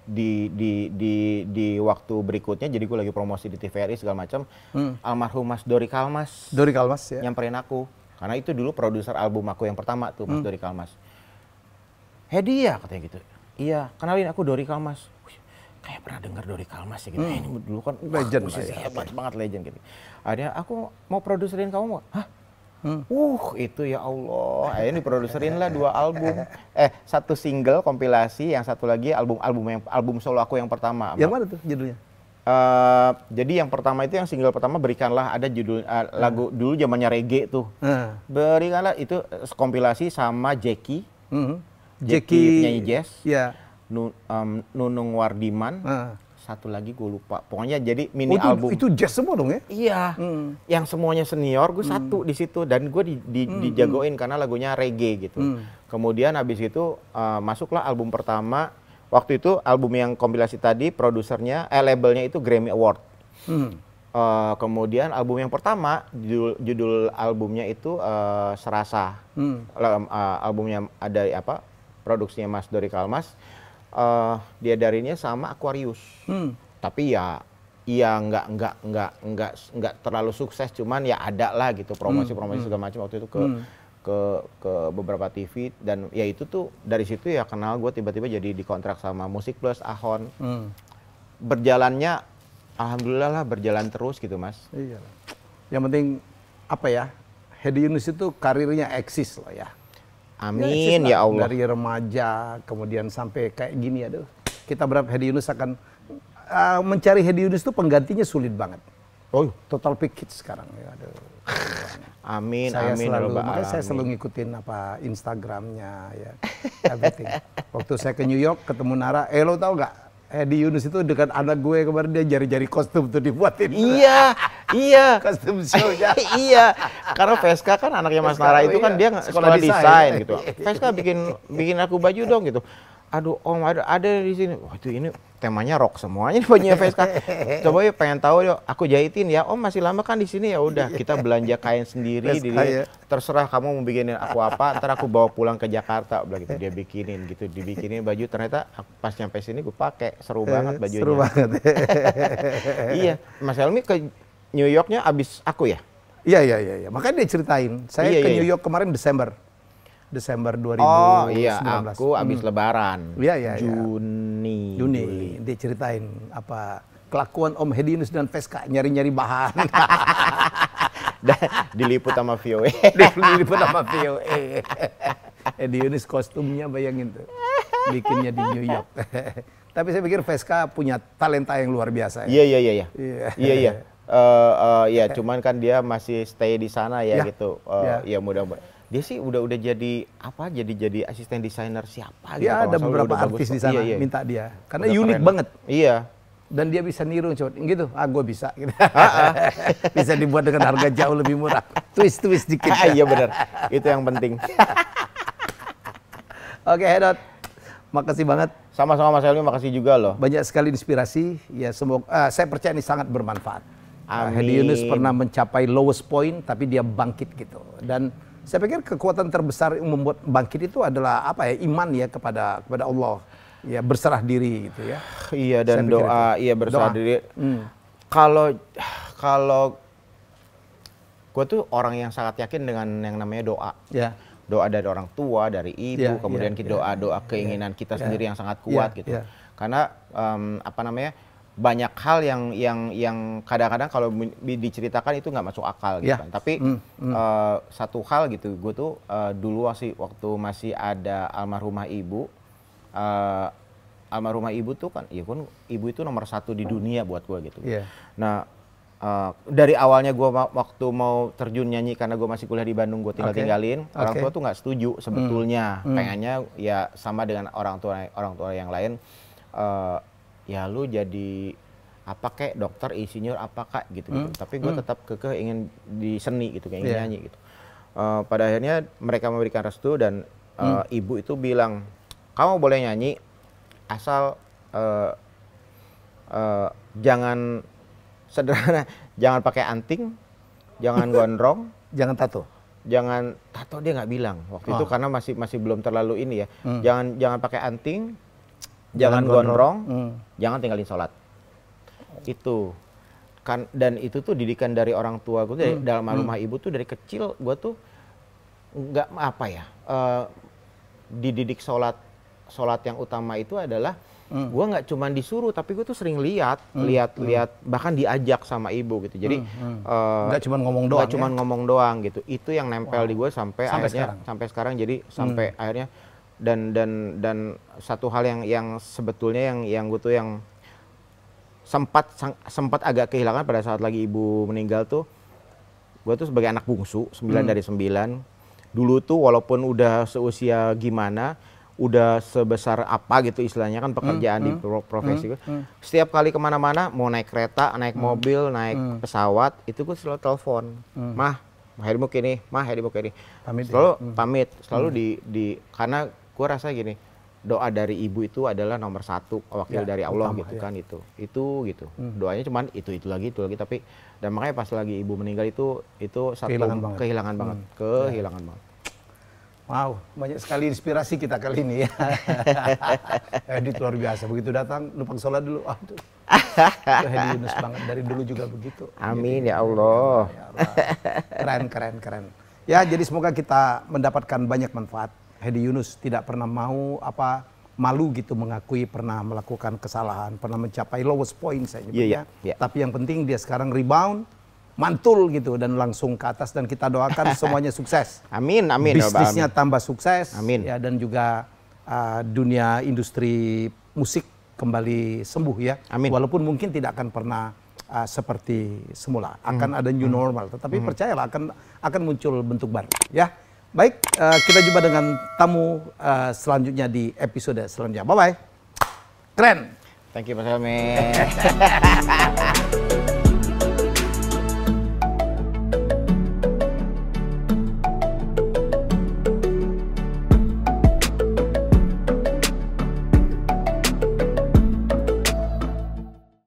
di, di di di waktu berikutnya jadi gue lagi promosi di TVRI segala macam hmm. almarhum Mas Dori Kalmas Dori Kalmas ya nyamperin aku karena itu dulu produser album aku yang pertama tuh Mas hmm. Dori Kalmas Hedi ya katanya gitu iya kenalin aku Dori Kalmas kayak pernah dengar Dori Kalmas ya gitu hmm. Eh, ini dulu kan legend wah, ya, hebat okay. banget legend gitu akhirnya aku mau produserin kamu hah Hmm. Uh, itu ya Allah. ini produserin lah dua album. Eh, satu single kompilasi, yang satu lagi album-album yang album solo aku yang pertama. Yang mana tuh judulnya? Uh, jadi yang pertama itu yang single pertama berikanlah ada judul uh, lagu dulu zamannya reggae tuh. Hmm. Berikanlah itu eh, kompilasi sama Jackie. Hmm. Jackie, Jackie penyanyi jazz. Yeah. Nu, um, Nunung Wardiman. Hmm satu lagi gue lupa. Pokoknya jadi mini oh, itu, album. Itu jazz semua dong ya? Iya. Hmm. Yang semuanya senior gue hmm. satu di situ dan gue di, di, hmm. dijagoin hmm. karena lagunya reggae gitu. Hmm. Kemudian habis itu uh, masuklah album pertama. Waktu itu album yang kompilasi tadi produsernya eh labelnya itu Grammy Award. Hmm. Uh, kemudian album yang pertama judul, judul albumnya itu uh, Serasa. Hmm. Uh, albumnya ada apa? Produksinya Mas Dori Kalmas uh, eh, darinya sama Aquarius. Hmm. Tapi ya iya nggak nggak nggak nggak nggak terlalu sukses cuman ya ada lah gitu promosi-promosi hmm. hmm. segala macam waktu itu ke hmm. ke ke beberapa TV dan ya itu tuh dari situ ya kenal gue tiba-tiba jadi dikontrak sama Musik Plus Ahon. Hmm. Berjalannya alhamdulillah lah berjalan terus gitu, Mas. Iya. Yang penting apa ya? Hedi Yunus itu karirnya eksis loh ya Amin ya, Allah. Dari remaja kemudian sampai kayak gini aduh. Kita berharap Hedi Yunus akan uh, mencari Hedi Yunus itu penggantinya sulit banget. Oh, total pick sekarang ya. Aduh. Amin, saya amin. Ya selalu, makanya saya selalu ngikutin apa Instagramnya ya. Waktu saya ke New York ketemu Nara, eh lo tau gak Eh, di Yunus itu dekat anak gue kemarin dia jari-jari kostum tuh dibuatin. Iya, [laughs] iya. Kostum show-nya. [laughs] iya, karena Veska kan anaknya Mas Nara itu kan iya. dia sekolah, sekolah desain, gitu. [laughs] Veska bikin bikin aku baju dong gitu aduh om ada ada di sini wah itu ini temanya rock semuanya di punya FSK coba ya pengen tahu yuk aku jahitin ya om masih lama kan di sini ya udah iya. kita belanja kain sendiri di ya. terserah kamu mau bikinin aku apa ntar aku bawa pulang ke Jakarta udah gitu dia bikinin gitu dibikinin baju ternyata pas nyampe sini gue pakai seru eh, banget bajunya seru banget [laughs] iya Mas Helmi ke New Yorknya abis aku ya iya iya iya, iya. makanya dia ceritain saya iya, ke iya. iya. New York kemarin Desember Desember 2019. Oh iya, aku hmm. habis hmm. lebaran. Iya, iya, iya, Juni. Juni. Juli. Dia ceritain apa kelakuan Om Hedinus dan Veska nyari-nyari bahan. [laughs] diliput sama VOE. [laughs] diliput sama VOA. E. Hedinus kostumnya bayangin tuh. Bikinnya di New York. [laughs] Tapi saya pikir Veska punya talenta yang luar biasa. Ya. Iya, iya, iya. Iya, iya. Uh, uh, ya, cuman kan dia masih stay di sana ya, ya. gitu. Uh, ya, ya mudah-mudahan dia sih udah udah jadi apa jadi jadi asisten desainer siapa gitu. Ya ada beberapa artis di sana iya, iya. minta dia karena udah unik keren. banget. Iya. Dan dia bisa niru coba gitu. Ah gue bisa. [laughs] Gitu. Ah, ah. [laughs] bisa dibuat dengan harga jauh lebih murah. Twist twist dikit. Ah, iya benar. Itu yang penting. [laughs] Oke, okay, Hedot. Makasih banget. Sama-sama Mas Helmi, makasih juga loh. Banyak sekali inspirasi. Ya semoga uh, saya percaya ini sangat bermanfaat. Eh, Amin. Hedi Yunus pernah mencapai lowest point tapi dia bangkit gitu. Dan saya pikir kekuatan terbesar yang membuat bangkit itu adalah apa ya iman ya kepada kepada Allah. Ya berserah diri gitu ya. Iya dan doa, iya berserah doa. diri. Hmm. Kalau kalau gue tuh orang yang sangat yakin dengan yang namanya doa. Yeah. Doa dari orang tua, dari ibu, yeah, ya, kemudian yeah, doa doa keinginan yeah, kita ya. sendiri yeah, yang sangat ya, kuat yeah, gitu. Yeah. Karena um, apa namanya? banyak hal yang yang yang kadang-kadang kalau diceritakan itu nggak masuk akal gitu yeah. kan. Tapi mm, mm. Uh, satu hal gitu, gue tuh uh, dulu sih waktu masih ada almarhumah ibu, uh, almarhumah ibu tuh kan, ya pun kan, ibu itu nomor satu di dunia buat gue gitu. Yeah. Nah uh, dari awalnya gue ma waktu mau terjun nyanyi karena gue masih kuliah di Bandung gue tinggal tinggalin okay. orang tua tuh nggak setuju sebetulnya mm. pengennya ya sama dengan orang tua orang tua yang lain uh, ya lu jadi apa kayak dokter insinyur apa kak gitu, gitu. Hmm. tapi gue hmm. tetap kekeh ingin di seni gitu kayak yeah. nyanyi gitu uh, pada akhirnya mereka memberikan restu dan uh, hmm. ibu itu bilang kamu boleh nyanyi asal uh, uh, jangan sederhana [laughs] jangan pakai anting jangan [laughs] gondrong jangan tato jangan tato dia nggak bilang waktu oh. itu karena masih masih belum terlalu ini ya hmm. jangan jangan pakai anting jangan, gondrong, hmm. jangan tinggalin sholat. Itu kan dan itu tuh didikan dari orang tua gue dari hmm. dalam rumah hmm. ibu tuh dari kecil gue tuh nggak apa ya uh, dididik sholat sholat yang utama itu adalah hmm. gue nggak cuma disuruh tapi gue tuh sering lihat hmm. lihat hmm. lihat bahkan diajak sama ibu gitu jadi nggak hmm. hmm. uh, ngomong doang nggak ya? ngomong doang gitu itu yang nempel wow. di gue sampai, sampai akhirnya sekarang. sampai sekarang jadi sampai hmm. akhirnya dan dan dan satu hal yang yang sebetulnya yang yang gue tuh yang sempat sempat agak kehilangan pada saat lagi ibu meninggal tuh gue tuh sebagai anak bungsu sembilan hmm. dari sembilan dulu tuh walaupun udah seusia gimana udah sebesar apa gitu istilahnya kan hmm, pekerjaan hmm, di pro profesi hmm, hmm, setiap kali kemana-mana mau naik kereta naik hmm, mobil naik hmm. pesawat itu gue selalu telepon hmm. mah Heri mau ini, mah Heri mau ini. Ya? selalu ya? pamit, selalu hmm. di di karena gue rasa gini doa dari ibu itu adalah nomor satu wakil ya, dari Allah utama, gitu ya. kan itu itu gitu hmm. doanya cuman itu itu lagi itu lagi tapi dan makanya pas lagi ibu meninggal itu itu satu kehilangan banget kehilangan banget, hmm. kehilangan ya. banget. Wow, banyak sekali inspirasi kita kali ini ya. [laughs] Edit luar biasa. Begitu datang, lupa sholat dulu. Aduh, itu [laughs] Hedi Yunus banget. Dari dulu juga begitu. Amin ya, ya Allah. Keren, keren, keren. Ya, jadi semoga kita mendapatkan banyak manfaat Hedi Yunus tidak pernah mau apa malu gitu mengakui pernah melakukan kesalahan, pernah mencapai lowest point saya Yeah, yeah, yeah. Tapi yang penting dia sekarang rebound, mantul gitu dan langsung ke atas dan kita doakan [laughs] semuanya sukses. Amin, amin. Bisnisnya amin. tambah sukses. Amin. Ya dan juga uh, dunia industri musik kembali sembuh ya. Amin. Walaupun mungkin tidak akan pernah uh, seperti semula. Akan hmm. ada new hmm. normal, tetapi hmm. percayalah akan akan muncul bentuk baru ya. Baik, eh, kita jumpa dengan tamu eh, selanjutnya di episode selanjutnya. Bye-bye. Keren. Thank you Mas Helmi. [laughs]